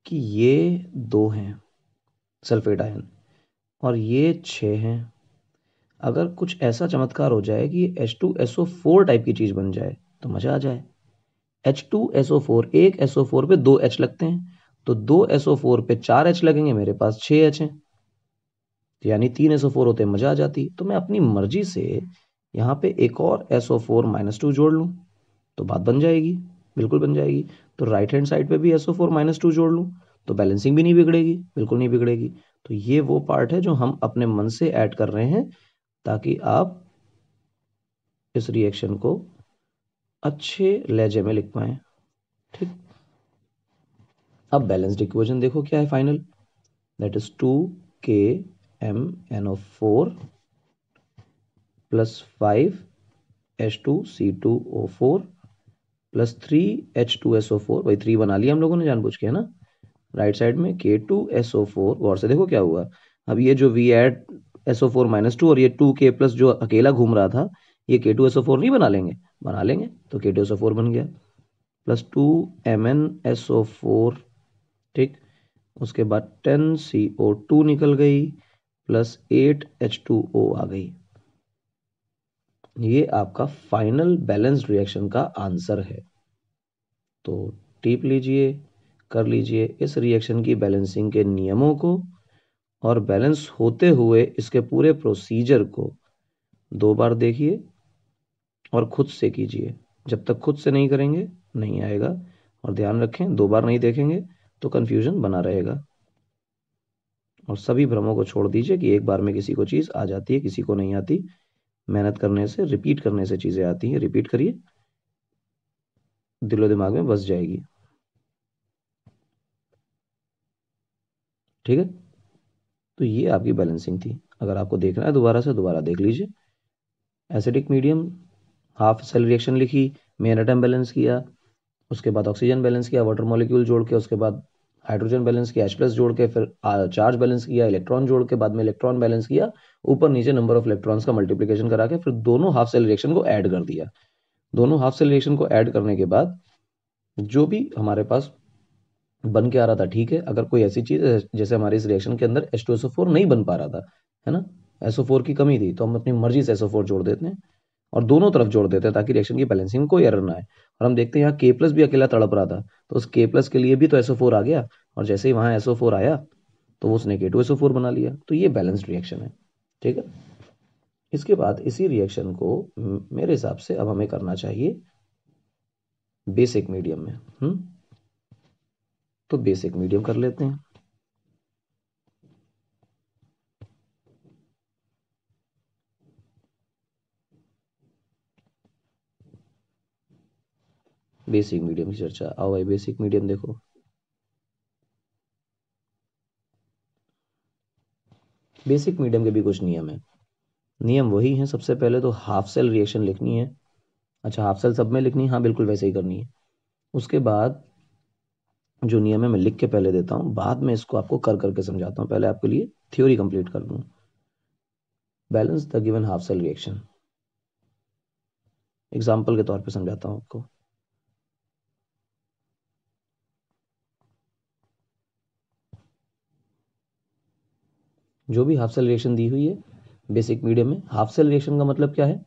कि ये दो हैं सल्फेट आयन और ये छः हैं अगर कुछ ऐसा चमत्कार हो जाए कि H two S O four type की चीज़ बन जाए तो मज़ा आ जाए H two S O four एक एस ओ फोर पर दो एच लगते हैं तो दो एस ओ फोर पे चार एच लगेंगे मेरे पास छः एच हैं तो यानी तीन एस ओ फोर होते मज़ा आ जाती तो मैं अपनी मर्जी से यहाँ पे एक और S O four minus two जोड़ लूँ तो बात बन जाएगी बिल्कुल बन जाएगी तो राइट हैंड साइड पे भी S O four minus two जोड़ लूँ तो बैलेंसिंग भी नहीं बिगड़ेगी बिल्कुल नहीं बिगड़ेगी तो ये वो पार्ट है जो हम अपने मन से ऐड कर रहे हैं ताकि आप इस रिएक्शन को अच्छे लहजे में लिख पाए ठीक अब बैलेंस्ड इक्वेशन देखो क्या है final that is two K M N O four plus five H two C two O four plus three H two S O four वही थ्री बना लिया हम लोगों ने जानबूझ के है ना राइट साइड में K two S O four गौर से देखो क्या हुआ अब ये जो V eight S O four minus two और ये टू के प्लस जो अकेला घूम रहा था ये के टू एस ओ फोर नहीं बना लेंगे बना लेंगे तो के टू एस ओ फोर बन गया plus two M N S O four ठीक उसके बाद टेन सी ओ टू निकल गई plus eight H two O आ गई ये आपका फाइनल बैलेंस रिएक्शन का आंसर है तो टीप लीजिए कर लीजिए इस रिएक्शन की बैलेंसिंग के नियमों को और बैलेंस होते हुए इसके पूरे प्रोसीजर को दो बार देखिए और खुद से कीजिए जब तक खुद से नहीं करेंगे नहीं आएगा और ध्यान रखें दो बार नहीं देखेंगे तो कन्फ्यूजन बना रहेगा और सभी भ्रमों को छोड़ दीजिए कि एक बार में किसी को चीज़ आ जाती है किसी को नहीं आती मेहनत करने से रिपीट करने से चीज़ें आती हैं रिपीट करिए दिलो दिमाग में बस जाएगी ठीक है तो ये आपकी बैलेंसिंग थी अगर आपको देखना है दोबारा से दोबारा देख लीजिए acidic medium half cell reaction लिखी मेन बैलेंस किया उसके बाद ऑक्सीजन बैलेंस किया वाटर मॉलिक्यूल जोड़ के उसके बाद हाइड्रोजन बैलेंस किया एच प्लस जोड़ के फिर चार्ज बैलेंस किया इलेक्ट्रॉन जोड़ के बाद में इलेक्ट्रॉन बैलेंस किया ऊपर नीचे नंबर ऑफ इलेक्ट्रॉन्स का मल्टीप्लीकेशन करा के फिर दोनों हाफ सेल रिएक्शन को ऐड कर दिया दोनों हाफ सेल रिएक्शन को ऐड करने के बाद जो भी हमारे पास बन के आ रहा था ठीक है अगर कोई ऐसी चीज़ जैसे हमारे इस रिएक्शन के अंदर फोर नहीं बन पा रहा था है ना एसओ फोर की कमी थी तो हम अपनी मर्जी से एसओ फोर जोड़ देते हैं और दोनों तरफ जोड़ देते हैं ताकि रिएक्शन की बैलेंसिंग में कोई एरर ना आए और हम देखते हैं यहाँ के प्लस भी अकेला तड़प रहा था तो उस के प्लस के लिए भी तो एसओ फोर आ गया और जैसे ही वहां एसओ फोर आया तो वो उसने के टू एसओ फोर बना लिया तो ये बैलेंस्ड रिएक्शन है ठीक है इसके बाद इसी रिएक्शन को मेरे हिसाब से अब हमें करना चाहिए बेसिक मीडियम में हम्म तो बेसिक मीडियम कर लेते हैं बेसिक मीडियम की चर्चा आओ भाई बेसिक मीडियम देखो बेसिक मीडियम के भी कुछ नियम है नियम वही है सबसे पहले तो हाफ सेल रिएक्शन लिखनी है अच्छा हाफ सेल सब में लिखनी है हाँ बिल्कुल वैसे ही करनी है उसके बाद जो नियम है मैं लिख के पहले देता हूं बाद में इसको आपको कर करके समझाता हूं पहले आपके लिए थ्योरी कंप्लीट कर दू balance the given half cell reaction example के तौर पे समझाता हूं आपको जो भी हाफ सेल रिएक्शन दी हुई है बेसिक मीडियम में हाफ सेल रिएक्शन का मतलब क्या है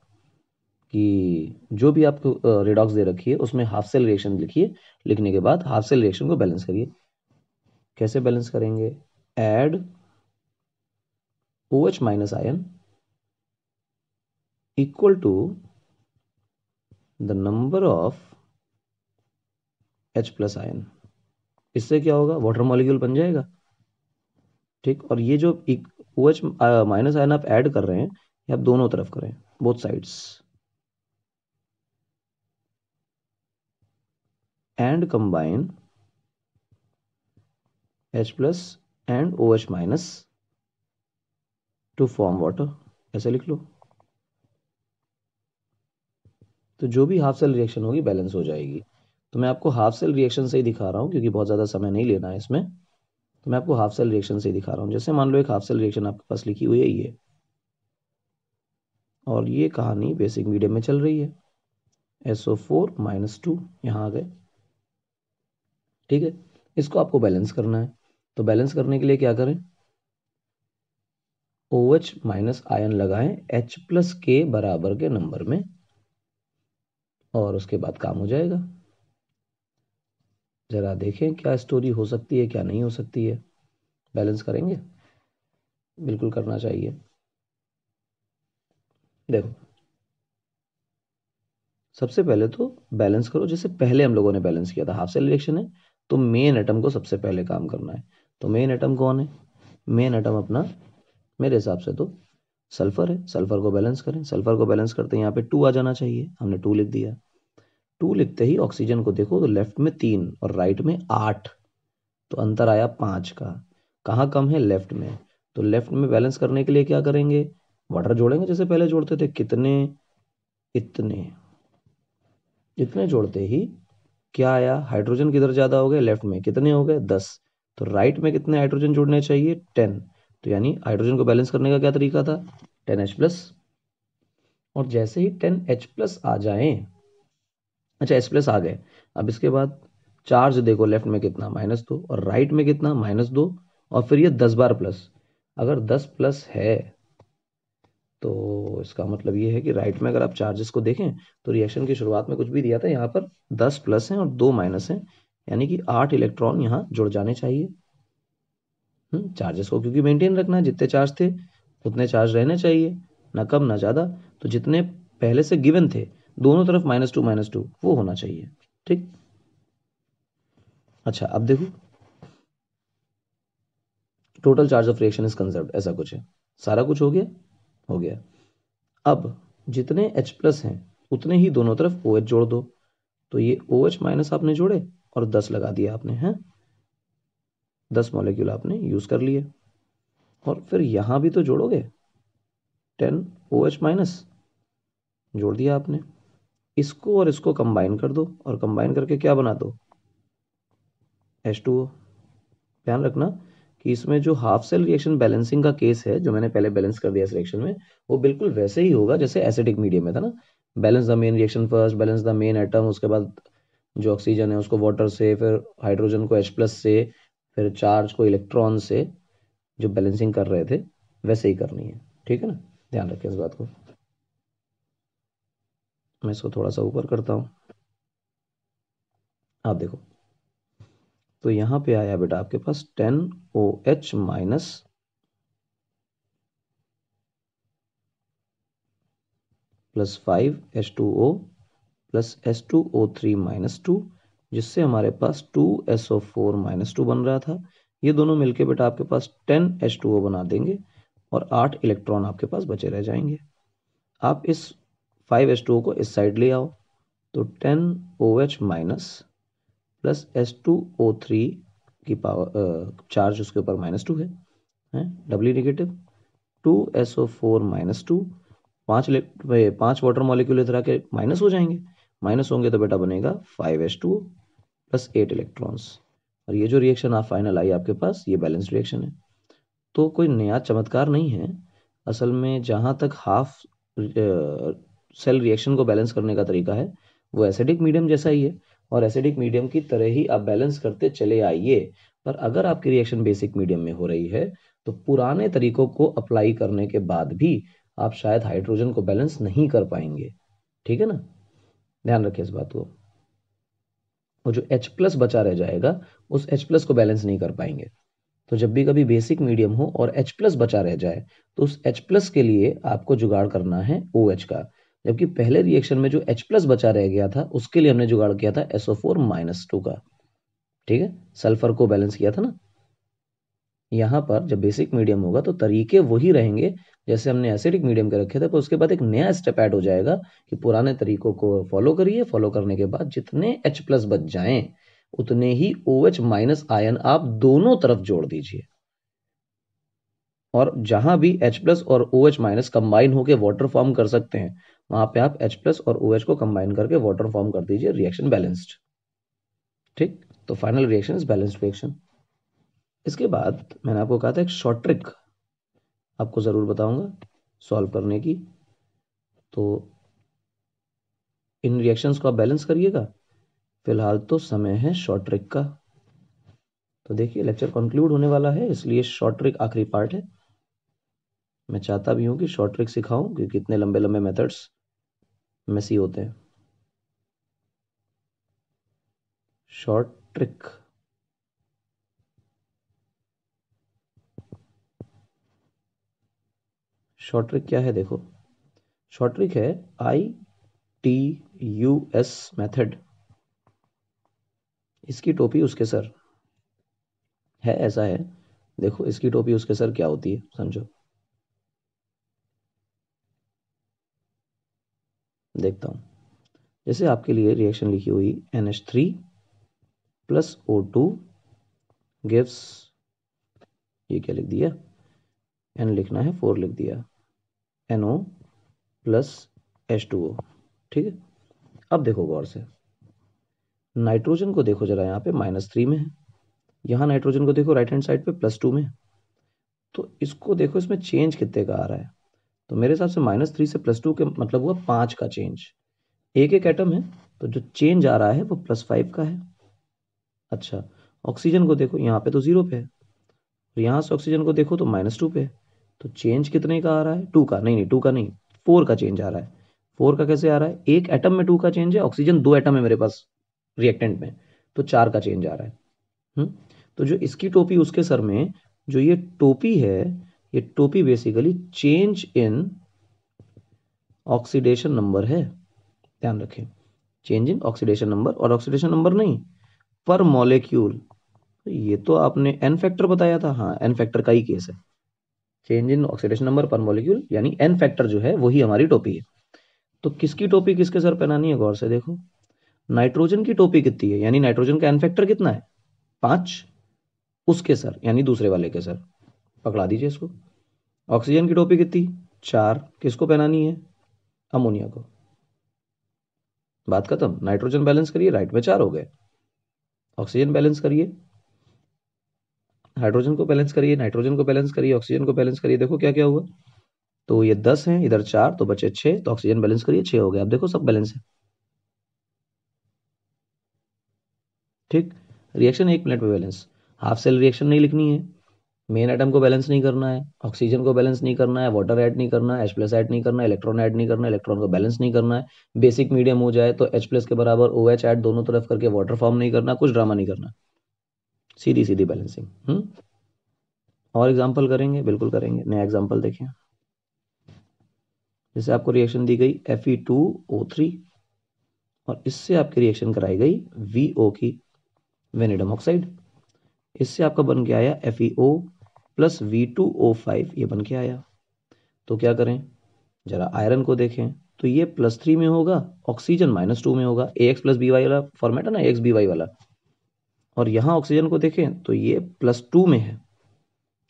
कि जो भी आपको रेडॉक्स दे रखी है उसमें हाफ सेल रिएक्शन लिखिए लिखने के बाद हाफ सेल रिएक्शन को बैलेंस करिए कैसे बैलेंस करेंगे add O H minus ion equal to the number of H plus ion इससे क्या होगा वाटर मॉलिक्यूल बन जाएगा ठीक और ये जो ओ एच माइनस आयन आप ऐड कर रहे हैं ये आप दोनों तरफ करें both sides combine H plus and O H minus to form water ऐसे लिख लो तो जो भी हाफ सेल रिएक्शन होगी बैलेंस हो जाएगी तो मैं आपको हाफ सेल रिएक्शन से ही दिखा रहा हूँ क्योंकि बहुत ज़्यादा समय नहीं लेना है इसमें तो मैं आपको हाफ सेल रिएक्शन से ही दिखा रहा हूँ जैसे मान लो एक हाफ सेल रिएक्शन आपके पास लिखी हुई है ये और ये कहानी बेसिक मीडियम में चल रही है एसओ फोर माइनस टू यहाँ आ गए ठीक है इसको आपको बैलेंस करना है तो बैलेंस करने के लिए क्या करें ओ एच माइनस आयन लगाएं एच प्लस के बराबर के नंबर में और उसके बाद काम हो जाएगा जरा देखें क्या स्टोरी हो सकती है क्या नहीं हो सकती है बैलेंस करेंगे बिल्कुल करना चाहिए देखो सबसे पहले तो बैलेंस करो जैसे पहले हम लोगों ने बैलेंस किया था हाफ सेल रिएक्शन है तो मेन एटम को सबसे पहले काम करना है तो मेन एटम कौन है मेन एटम अपना मेरे हिसाब से तो सल्फर है सल्फर को बैलेंस करें सल्फर को बैलेंस करते हैं यहाँ पे टू आ जाना चाहिए हमने टू लिख दिया टू लिखते ही ऑक्सीजन को देखो तो लेफ्ट में तीन और राइट में आठ तो अंतर आया पांच का कहाँ कम है लेफ्ट में तो लेफ्ट में बैलेंस करने के लिए क्या करेंगे वाटर जोड़ेंगे जैसे पहले जोड़ते थे कितने इतने इतने जोड़ते ही क्या आया हाइड्रोजन किधर ज़्यादा हो गए लेफ्ट में कितने हो गए दस तो राइट में कितने हाइड्रोजन जोड़ने चाहिए टेन तो यानी हाइड्रोजन को बैलेंस करने का क्या तरीका था टेन एच प्लस और जैसे ही टेन एच प्लस आ जाए अच्छा एच प्लस आ गए अब इसके बाद चार्ज देखो लेफ्ट में कितना माइनस दो और राइट में कितना माइनस दो और फिर ये दस बार प्लस अगर दस प्लस है तो इसका मतलब ये है कि राइट में अगर आप चार्जेस को देखें तो रिएक्शन की शुरुआत में कुछ भी दिया था यहाँ पर दस प्लस है और दो माइनस है यानी कि आठ इलेक्ट्रॉन यहाँ जुड़ जाने चाहिए चार्जेस हम्म, को क्योंकि मेंटेन रखना है जितने चार्ज थे उतने चार्ज रहने चाहिए ना कम ना ज़्यादा तो जितने पहले से गिवन थे दोनों तरफ माइनस टू माइनस टू वो होना चाहिए ठीक अच्छा अब देखो total charge of reaction is conserve ऐसा कुछ है सारा कुछ हो गया हो गया अब जितने एच प्लस हैं उतने ही दोनों तरफ ओ OH जोड़ दो तो ये ओ OH माइनस आपने जोड़े और दस लगा दिया आपने हैं दस मॉलिक्यूल आपने यूज कर लिए और फिर यहाँ भी तो जोड़ोगे टेन ओ एच माइनस जोड़ दिया आपने इसको और इसको कंबाइन कर दो और कंबाइन करके क्या बना दो एच टू ओ ध्यान रखना कि इसमें जो हाफ सेल रिएक्शन बैलेंसिंग का केस है जो मैंने पहले बैलेंस कर दिया इस रिएक्शन में वो बिल्कुल वैसे ही होगा जैसे एसिडिक मीडियम में था ना balance the main reaction first balance the main atom उसके बाद जो ऑक्सीजन है उसको वाटर से फिर हाइड्रोजन को एच प्लस से फिर चार्ज को इलेक्ट्रॉन से जो बैलेंसिंग कर रहे थे वैसे ही करनी है ठीक है ना ध्यान रखें इस बात को मैं इसको थोड़ा सा ऊपर करता हूँ आप देखो तो यहाँ पे आया बेटा आपके पास ten O H minus plus five H two O plus S two O three minus two जिससे हमारे पास two S O four minus two बन रहा था ये दोनों मिलके बेटा आपके पास टेन एच टू ओ बना देंगे और आठ इलेक्ट्रॉन आपके पास बचे रह जाएंगे आप इस फाइव एच टू ओ को इस साइड ले आओ तो ten O H minus plus S two O three की पावर चार्ज उसके ऊपर माइनस टू है W negative two S O four minus two पाँच पाँच वाटर मॉलिक्यूल इधर आके माइनस हो जाएंगे माइनस होंगे तो बेटा बनेगा five S two plus eight electrons और ये जो रिएक्शन आप फाइनल आई आपके पास ये बैलेंस रिएक्शन है तो कोई नया चमत्कार नहीं है असल में जहाँ तक हाफ सेल रिएक्शन को बैलेंस करने का तरीका है वो एसिडिक मीडियम जैसा ही है और एसिडिक मीडियम की तरह ही आप बैलेंस करते चले आइए पर अगर आपकी रिएक्शन बेसिक मीडियम में हो रही है तो पुराने तरीकों को अप्लाई करने के बाद भी आप शायद हाइड्रोजन को बैलेंस नहीं कर पाएंगे ठीक है ना ध्यान रखिए इस बात को और जो H प्लस बचा रह जाएगा उस H प्लस को बैलेंस नहीं कर पाएंगे तो जब भी कभी बेसिक मीडियम हो और H प्लस बचा रह जाए तो उस H प्लस के लिए आपको जुगाड़ करना है ओ OH का जबकि पहले रिएक्शन में जो H प्लस बचा रह गया था उसके लिए हमने जुगाड़ किया था एसओ फोर माइनस टू का ठीक है सल्फर को बैलेंस किया था ना यहां पर जब बेसिक मीडियम होगा तो तरीके वही रहेंगे जैसे हमने एसिडिक मीडियम के रखे थे पर उसके बाद एक नया स्टेप ऐड हो जाएगा कि पुराने तरीकों को फॉलो करिए फॉलो करने के बाद जितने H प्लस बच जाएं उतने ही ओ एच माइनस आयन आप दोनों तरफ जोड़ दीजिए और जहां भी H प्लस और O OH H minus combine होकर वाटर फॉर्म कर सकते हैं वहां पे आप एच प्लस और ओ OH को कंबाइन करके वाटर फॉर्म कर दीजिए रिएक्शन बैलेंस्ड ठीक तो final reaction is balanced reaction इसके बाद मैंने आपको कहा था एक शॉर्ट ट्रिक आपको ज़रूर बताऊंगा सॉल्व करने की तो इन रिएक्शंस को आप बैलेंस करिएगा फिलहाल तो समय है शॉर्ट ट्रिक का तो देखिए लेक्चर कंक्लूड होने वाला है इसलिए शॉर्ट ट्रिक आखिरी पार्ट है मैं चाहता भी हूँ कि शॉर्ट ट्रिक सिखाऊं कि कितने लंबे लंबे मेथड्स मेसी होते हैं शॉर्ट ट्रिक शॉर्ट ट्रिक क्या है देखो शॉर्ट ट्रिक है I T U S method इसकी टोपी उसके सर है ऐसा है देखो इसकी टोपी उसके सर क्या होती है समझो देखता हूँ जैसे आपके लिए रिएक्शन लिखी हुई N H three plus O two gives ये क्या लिख दिया एन लिखना है फोर लिख दिया N O plus H two O ठीक है अब देखो गौर से नाइट्रोजन को देखो जरा यहाँ पे माइनस थ्री में है यहाँ नाइट्रोजन को देखो राइट हैंड साइड पे प्लस टू में तो इसको देखो इसमें चेंज कितने का आ रहा है तो मेरे हिसाब से माइनस थ्री से प्लस टू के मतलब हुआ पांच का चेंज एक एक एटम है तो जो चेंज आ रहा है वो प्लस फाइव का है अच्छा ऑक्सीजन को देखो यहाँ पे तो ज़ीरो पे है और यहाँ से ऑक्सीजन को देखो तो माइनस टू पे है तो चेंज कितने का आ रहा है टू का नहीं नहीं टू का नहीं फोर का चेंज आ रहा है फोर का कैसे आ रहा है एक एटम में टू का चेंज है ऑक्सीजन दो एटम है मेरे पास रिएक्टेंट में तो चार का चेंज आ रहा है हुँ? हम्म, तो जो इसकी टोपी उसके सर में जो ये टोपी है ये टोपी basically change in oxidation number है ध्यान रखें चेंज इन ऑक्सीडेशन नंबर और ऑक्सीडेशन नंबर नहीं पर मॉलिक्यूल ये तो आपने एन फैक्टर बताया था हाँ एन फैक्टर का ही केस है change in oxidation number per molecule यानी एन फैक्टर जो है वही हमारी टोपी है तो किसकी टोपी किसके सर पहनानी है गौर से देखो नाइट्रोजन की टोपी कितनी है यानी नाइट्रोजन का एन फैक्टर कितना है पांच उसके सर यानी दूसरे वाले के सर पकड़ा दीजिए इसको ऑक्सीजन की टोपी कितनी चार किसको पहनानी है अमोनिया को बात खत्म नाइट्रोजन बैलेंस करिए राइट में चार हो गए ऑक्सीजन बैलेंस करिए हाइड्रोजन को बैलेंस करिए नाइट्रोजन को बैलेंस करिए ऑक्सीजन को बैलेंस करिए देखो क्या क्या हुआ तो ये दस है इधर चार तो बचे छह तो ऑक्सीजन बैलेंस करिए छह हो गया अब देखो सब बैलेंस है ठीक रिएक्शन एक मिनट में बैलेंस हाफ सेल रिएक्शन नहीं लिखनी है मेन आइटम को बैलेंस नहीं करना है ऑक्सीजन को बैलेंस नहीं करना है वाटर ऐड नहीं करना है एच प्लस ऐड नहीं करना है इलेक्ट्रॉन ऐड नहीं करना है इलेक्ट्रॉन को बैलेंस नहीं करना है बेसिक मीडियम हो जाए तो एच प्लस के बराबर ओ एच एड दोनों तरफ करके वाटर फॉर्म नहीं करना कुछ ड्रामा नहीं करना सीधी सीधी बैलेंसिंग हम्म? और एग्जाम्पल करेंगे बिल्कुल करेंगे नया एग्जाम्पल देखें जैसे आपको रिएक्शन दी गई F E two O three और इससे आपकी रिएक्शन कराई गई वी ओ की वेनेडम ऑक्साइड इससे आपका बन के आया F E O plus V two O five ये बन के आया तो क्या करें जरा आयरन को देखें तो ये प्लस थ्री में होगा ऑक्सीजन माइनस टू में होगा A X plus B Y वाला फॉर्मेट है ना एक्स बी वाई वाला और यहाँ ऑक्सीजन को देखें तो ये प्लस टू में है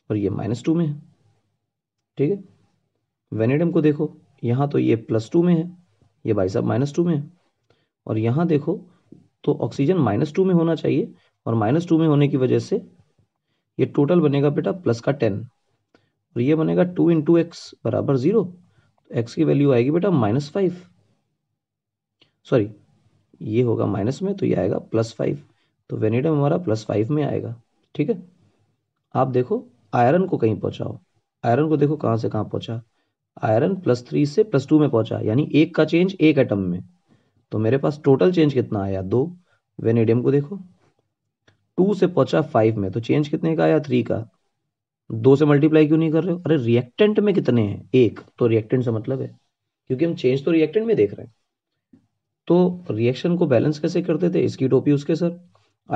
और ये माइनस टू में है ठीक है वेनेडम को देखो यहाँ तो ये प्लस टू में है ये भाई साहब माइनस टू में है और यहाँ देखो तो ऑक्सीजन माइनस टू में होना चाहिए और माइनस टू में होने की वजह से ये टोटल बनेगा बेटा प्लस का टेन और ये बनेगा टू इंटू एक्स बराबर जीरो तो एक्स की वैल्यू आएगी बेटा माइनस फाइव सॉरी ये होगा माइनस में तो ये आएगा प्लस फाइव तो वेनेडम हमारा प्लस फाइव में आएगा ठीक है आप देखो आयरन को कहीं पहुंचाओ आयरन को देखो कहां से कहां पहुंचा आयरन प्लस थ्री से प्लस टू में पहुंचा यानी एक का चेंज एक एटम में तो मेरे पास टोटल चेंज कितना आया दो वेनेडियम को देखो टू से पहुंचा फाइव में तो चेंज कितने का आया थ्री का दो से मल्टीप्लाई क्यों नहीं कर रहे हो अरे रिएक्टेंट में कितने हैं एक तो रिएक्टेंट से मतलब है क्योंकि हम चेंज तो रिएक्टेंट में देख रहे हैं तो रिएक्शन को बैलेंस कैसे करते थे इसकी टोपी उसके सर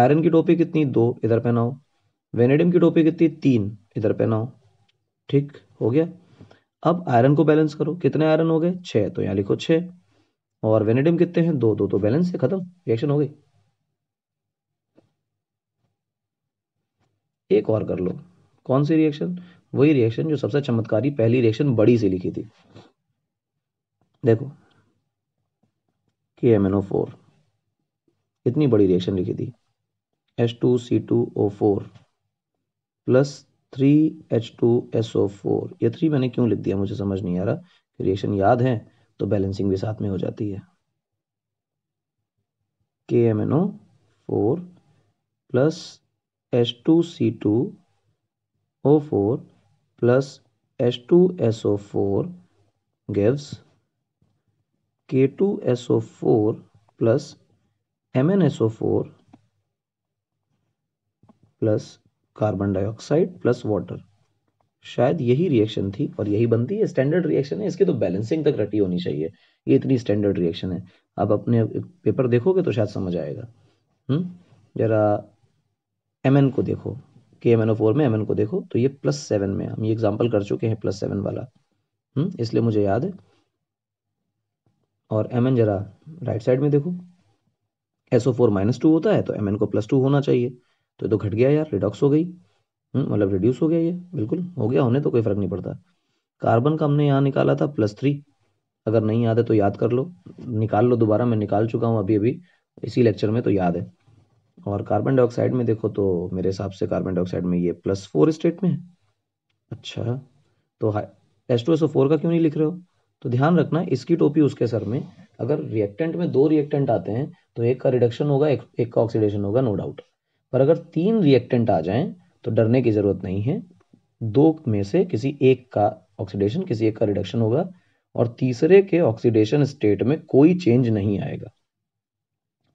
आयरन की टोपी कितनी दो इधर पहनाओ वेनेडियम की टोपी कितनी तीन इधर पहनाओ ठीक हो गया अब आयरन को बैलेंस करो कितने आयरन हो गए छः तो यहाँ लिखो छः और वेनेडियम कितने हैं दो दो तो बैलेंस है खत्म रिएक्शन हो गई एक और कर लो कौन सी रिएक्शन वही रिएक्शन जो सबसे चमत्कारी पहली रिएक्शन बड़ी सी लिखी थी देखो K M N O four इतनी बड़ी रिएक्शन लिखी थी H two C two O four plus three H two S O four ये थ्री मैंने क्यों लिख दिया मुझे समझ नहीं आ रहा रिएक्शन याद है तो बैलेंसिंग भी साथ में हो जाती है K M N O four plus H two C two O four plus H two S O four gives K two S O four plus M N S O four plus carbon dioxide plus water शायद यही reaction थी और यही बनती है standard reaction है इसके तो बैलेंसिंग तक रटी होनी चाहिए ये इतनी स्टैंडर्ड रिएक्शन है आप अपने पेपर देखोगे तो शायद समझ आएगा हम्म जरा एम को देखो K M N O four में एम को देखो तो ये प्लस सेवन में हम ये एग्जाम्पल कर चुके हैं प्लस सेवन वाला हम्म इसलिए मुझे याद है और एम जरा राइट साइड में देखो एसओ फोर माइनस टू होता है तो एम को प्लस टू होना चाहिए तो ये तो घट गया यार रिडॉक्स हो गई हम्म, मतलब रिड्यूस हो गया ये बिल्कुल हो गया होने तो कोई फर्क नहीं पड़ता कार्बन का हमने यहाँ निकाला था प्लस थ्री अगर नहीं याद है तो याद कर लो निकाल लो दोबारा मैं निकाल चुका हूँ अभी अभी इसी लेक्चर में तो याद है और कार्बन डाइऑक्साइड में देखो तो मेरे हिसाब से कार्बन डाइऑक्साइड में ये प्लस फोर स्टेट में है अच्छा तो S two S O four का क्यों नहीं लिख रहे हो तो ध्यान रखना इसकी टोपी उसके सर में अगर रिएक्टेंट में दो रिएक्टेंट आते हैं तो एक का रिडक्शन होगा एक, एक का ऑक्सीडेशन होगा नो डाउट पर अगर तीन रिएक्टेंट आ जाएं तो डरने की ज़रूरत नहीं है दो में से किसी एक का ऑक्सीडेशन किसी एक का रिडक्शन होगा और तीसरे के ऑक्सीडेशन स्टेट में कोई चेंज नहीं आएगा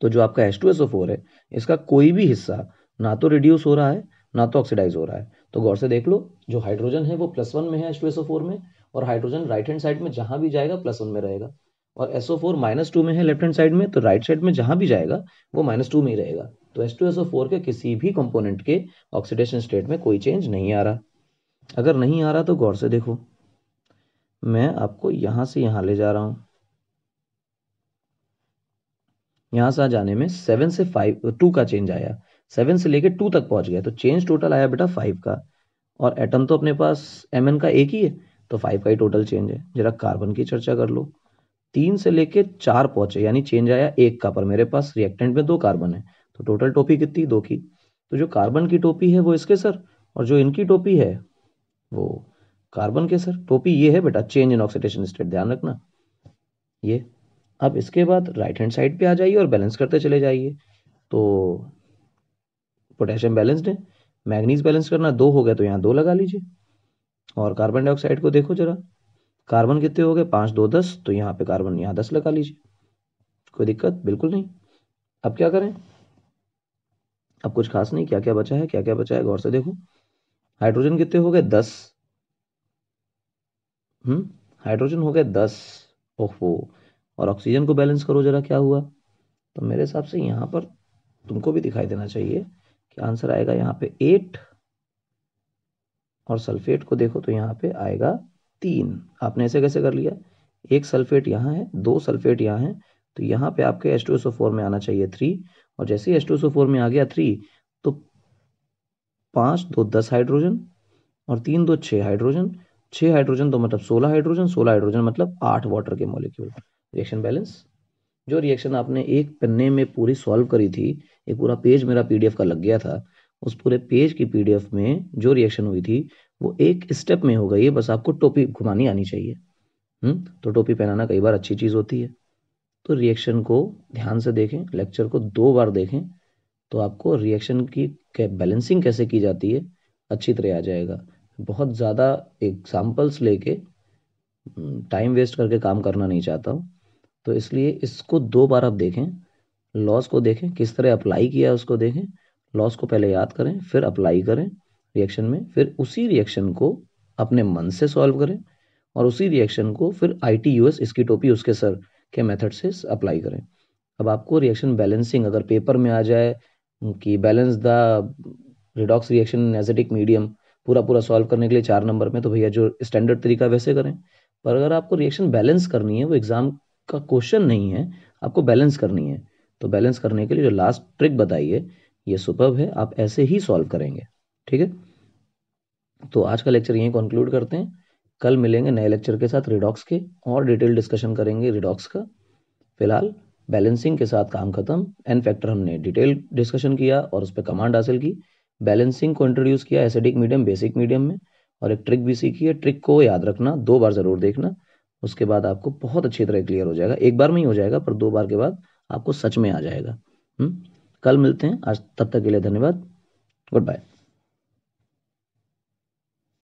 तो जो आपका एस फोर है इसका कोई भी हिस्सा ना तो रिड्यूस हो रहा है ना तो ऑक्सीडाइज हो रहा है तो गौर से देख लो जो हाइड्रोजन है वो प्लस वन में है एच में और हाइड्रोजन राइट हैंड साइड में जहां भी जाएगा प्लस वन में रहेगा और एसओ फोर माइनस टू में है लेफ्ट हैंड साइड में तो राइट साइड में जहां भी जाएगा वो माइनस टू में ही रहेगा तो एस टू एसओ फोर के किसी भी कंपोनेंट के ऑक्सीडेशन स्टेट में कोई चेंज नहीं आ रहा अगर नहीं आ रहा तो गौर से देखो मैं आपको यहां से यहां ले जा रहा हूं यहां से जाने में सेवन से फाइव टू का चेंज आया सेवन से लेके टू तक पहुंच गया तो चेंज टोटल आया बेटा फाइव का और एटम तो अपने पास एम का एक ही है तो फाइव का ही टोटल चेंज है जरा कार्बन की चर्चा कर लो तीन से लेके चार पहुंचे यानी चेंज आया एक का पर मेरे पास रिएक्टेंट में दो कार्बन है तो टोटल टोपी कितनी दो की तो जो कार्बन की टोपी है वो इसके सर और जो इनकी टोपी है वो कार्बन के सर टोपी ये है बेटा चेंज इन ऑक्सीडेशन स्टेट ध्यान रखना ये अब इसके बाद राइट हैंड साइड पे आ जाइए और बैलेंस करते चले जाइए तो पोटेशियम बैलेंस्ड है मैग्नीज बैलेंस करना दो हो गया तो यहाँ दो लगा लीजिए और कार्बन डाइऑक्साइड को देखो जरा कार्बन कितने हो गए पाँच दो दस तो यहाँ पे कार्बन यहाँ दस लगा लीजिए कोई दिक्कत बिल्कुल नहीं अब क्या करें अब कुछ खास नहीं क्या क्या बचा है क्या क्या बचा है गौर से देखो हाइड्रोजन कितने हो गए दस हम्म हाइड्रोजन हो गए दस ओहो और ऑक्सीजन को बैलेंस करो जरा क्या हुआ तो मेरे हिसाब से यहाँ पर तुमको भी दिखाई देना चाहिए कि आंसर आएगा यहाँ पे एट और सल्फेट को देखो तो यहाँ पे आएगा तीन आपने ऐसे कैसे कर लिया एक सल्फेट यहाँ है दो सल्फेट यहाँ है तो यहाँ पे आपके एस में आना चाहिए थ्री और जैसे ही एस में आ गया थ्री तो पांच दो दस हाइड्रोजन और तीन दो छ हाइड्रोजन छह हाइड्रोजन तो मतलब सोलह हाइड्रोजन सोलह हाइड्रोजन मतलब आठ वाटर के मॉलिक्यूल रिएक्शन बैलेंस जो रिएक्शन आपने एक पन्ने में पूरी सॉल्व करी थी एक पूरा पेज मेरा पीडीएफ का लग गया था उस पूरे पेज की पीडीएफ में जो रिएक्शन हुई थी वो एक स्टेप में हो गई है बस आपको टोपी घुमानी आनी चाहिए हुँ? हम्म, तो टोपी पहनाना कई बार अच्छी चीज़ होती है तो रिएक्शन को ध्यान से देखें लेक्चर को दो बार देखें तो आपको रिएक्शन की बैलेंसिंग कैसे की जाती है अच्छी तरह आ जाएगा बहुत ज़्यादा एग्जाम्पल्स लेके टाइम हम्म, वेस्ट करके काम करना नहीं चाहता हूँ तो इसलिए इसको दो बार आप देखें लॉस को देखें किस तरह अप्लाई किया उसको देखें लॉस को पहले याद करें फिर अप्लाई करें रिएक्शन में फिर उसी रिएक्शन को अपने मन से सॉल्व करें और उसी रिएक्शन को फिर आई टी यू एस इसकी टोपी उसके सर के मेथड से अप्लाई करें अब आपको रिएक्शन बैलेंसिंग अगर पेपर में आ जाए कि balance the redox reaction acidic medium पूरा पूरा सॉल्व करने के लिए चार नंबर में तो भैया जो स्टैंडर्ड तरीका वैसे करें पर अगर आपको रिएक्शन बैलेंस करनी है वो एग्जाम का क्वेश्चन नहीं है आपको बैलेंस करनी है तो बैलेंस करने के लिए जो लास्ट ट्रिक बताई है ये सुपर है आप ऐसे ही सॉल्व करेंगे ठीक है तो आज का लेक्चर यहीं कंक्लूड करते हैं कल मिलेंगे नए लेक्चर के साथ रिडॉक्स के और डिटेल डिस्कशन करेंगे रिडॉक्स का फिलहाल बैलेंसिंग के साथ काम खत्म एन फैक्टर हमने डिटेल डिस्कशन किया और उस पर कमांड हासिल की बैलेंसिंग को इंट्रोड्यूस किया एसिडिक मीडियम बेसिक मीडियम में और एक ट्रिक भी सीखी है ट्रिक को याद रखना दो बार ज़रूर देखना उसके बाद आपको बहुत अच्छी तरह क्लियर हो जाएगा एक बार में ही हो जाएगा पर दो बार के बाद आपको सच में आ जाएगा हुँ? हम्म, कल मिलते हैं आज तब तक के लिए धन्यवाद गुड बाय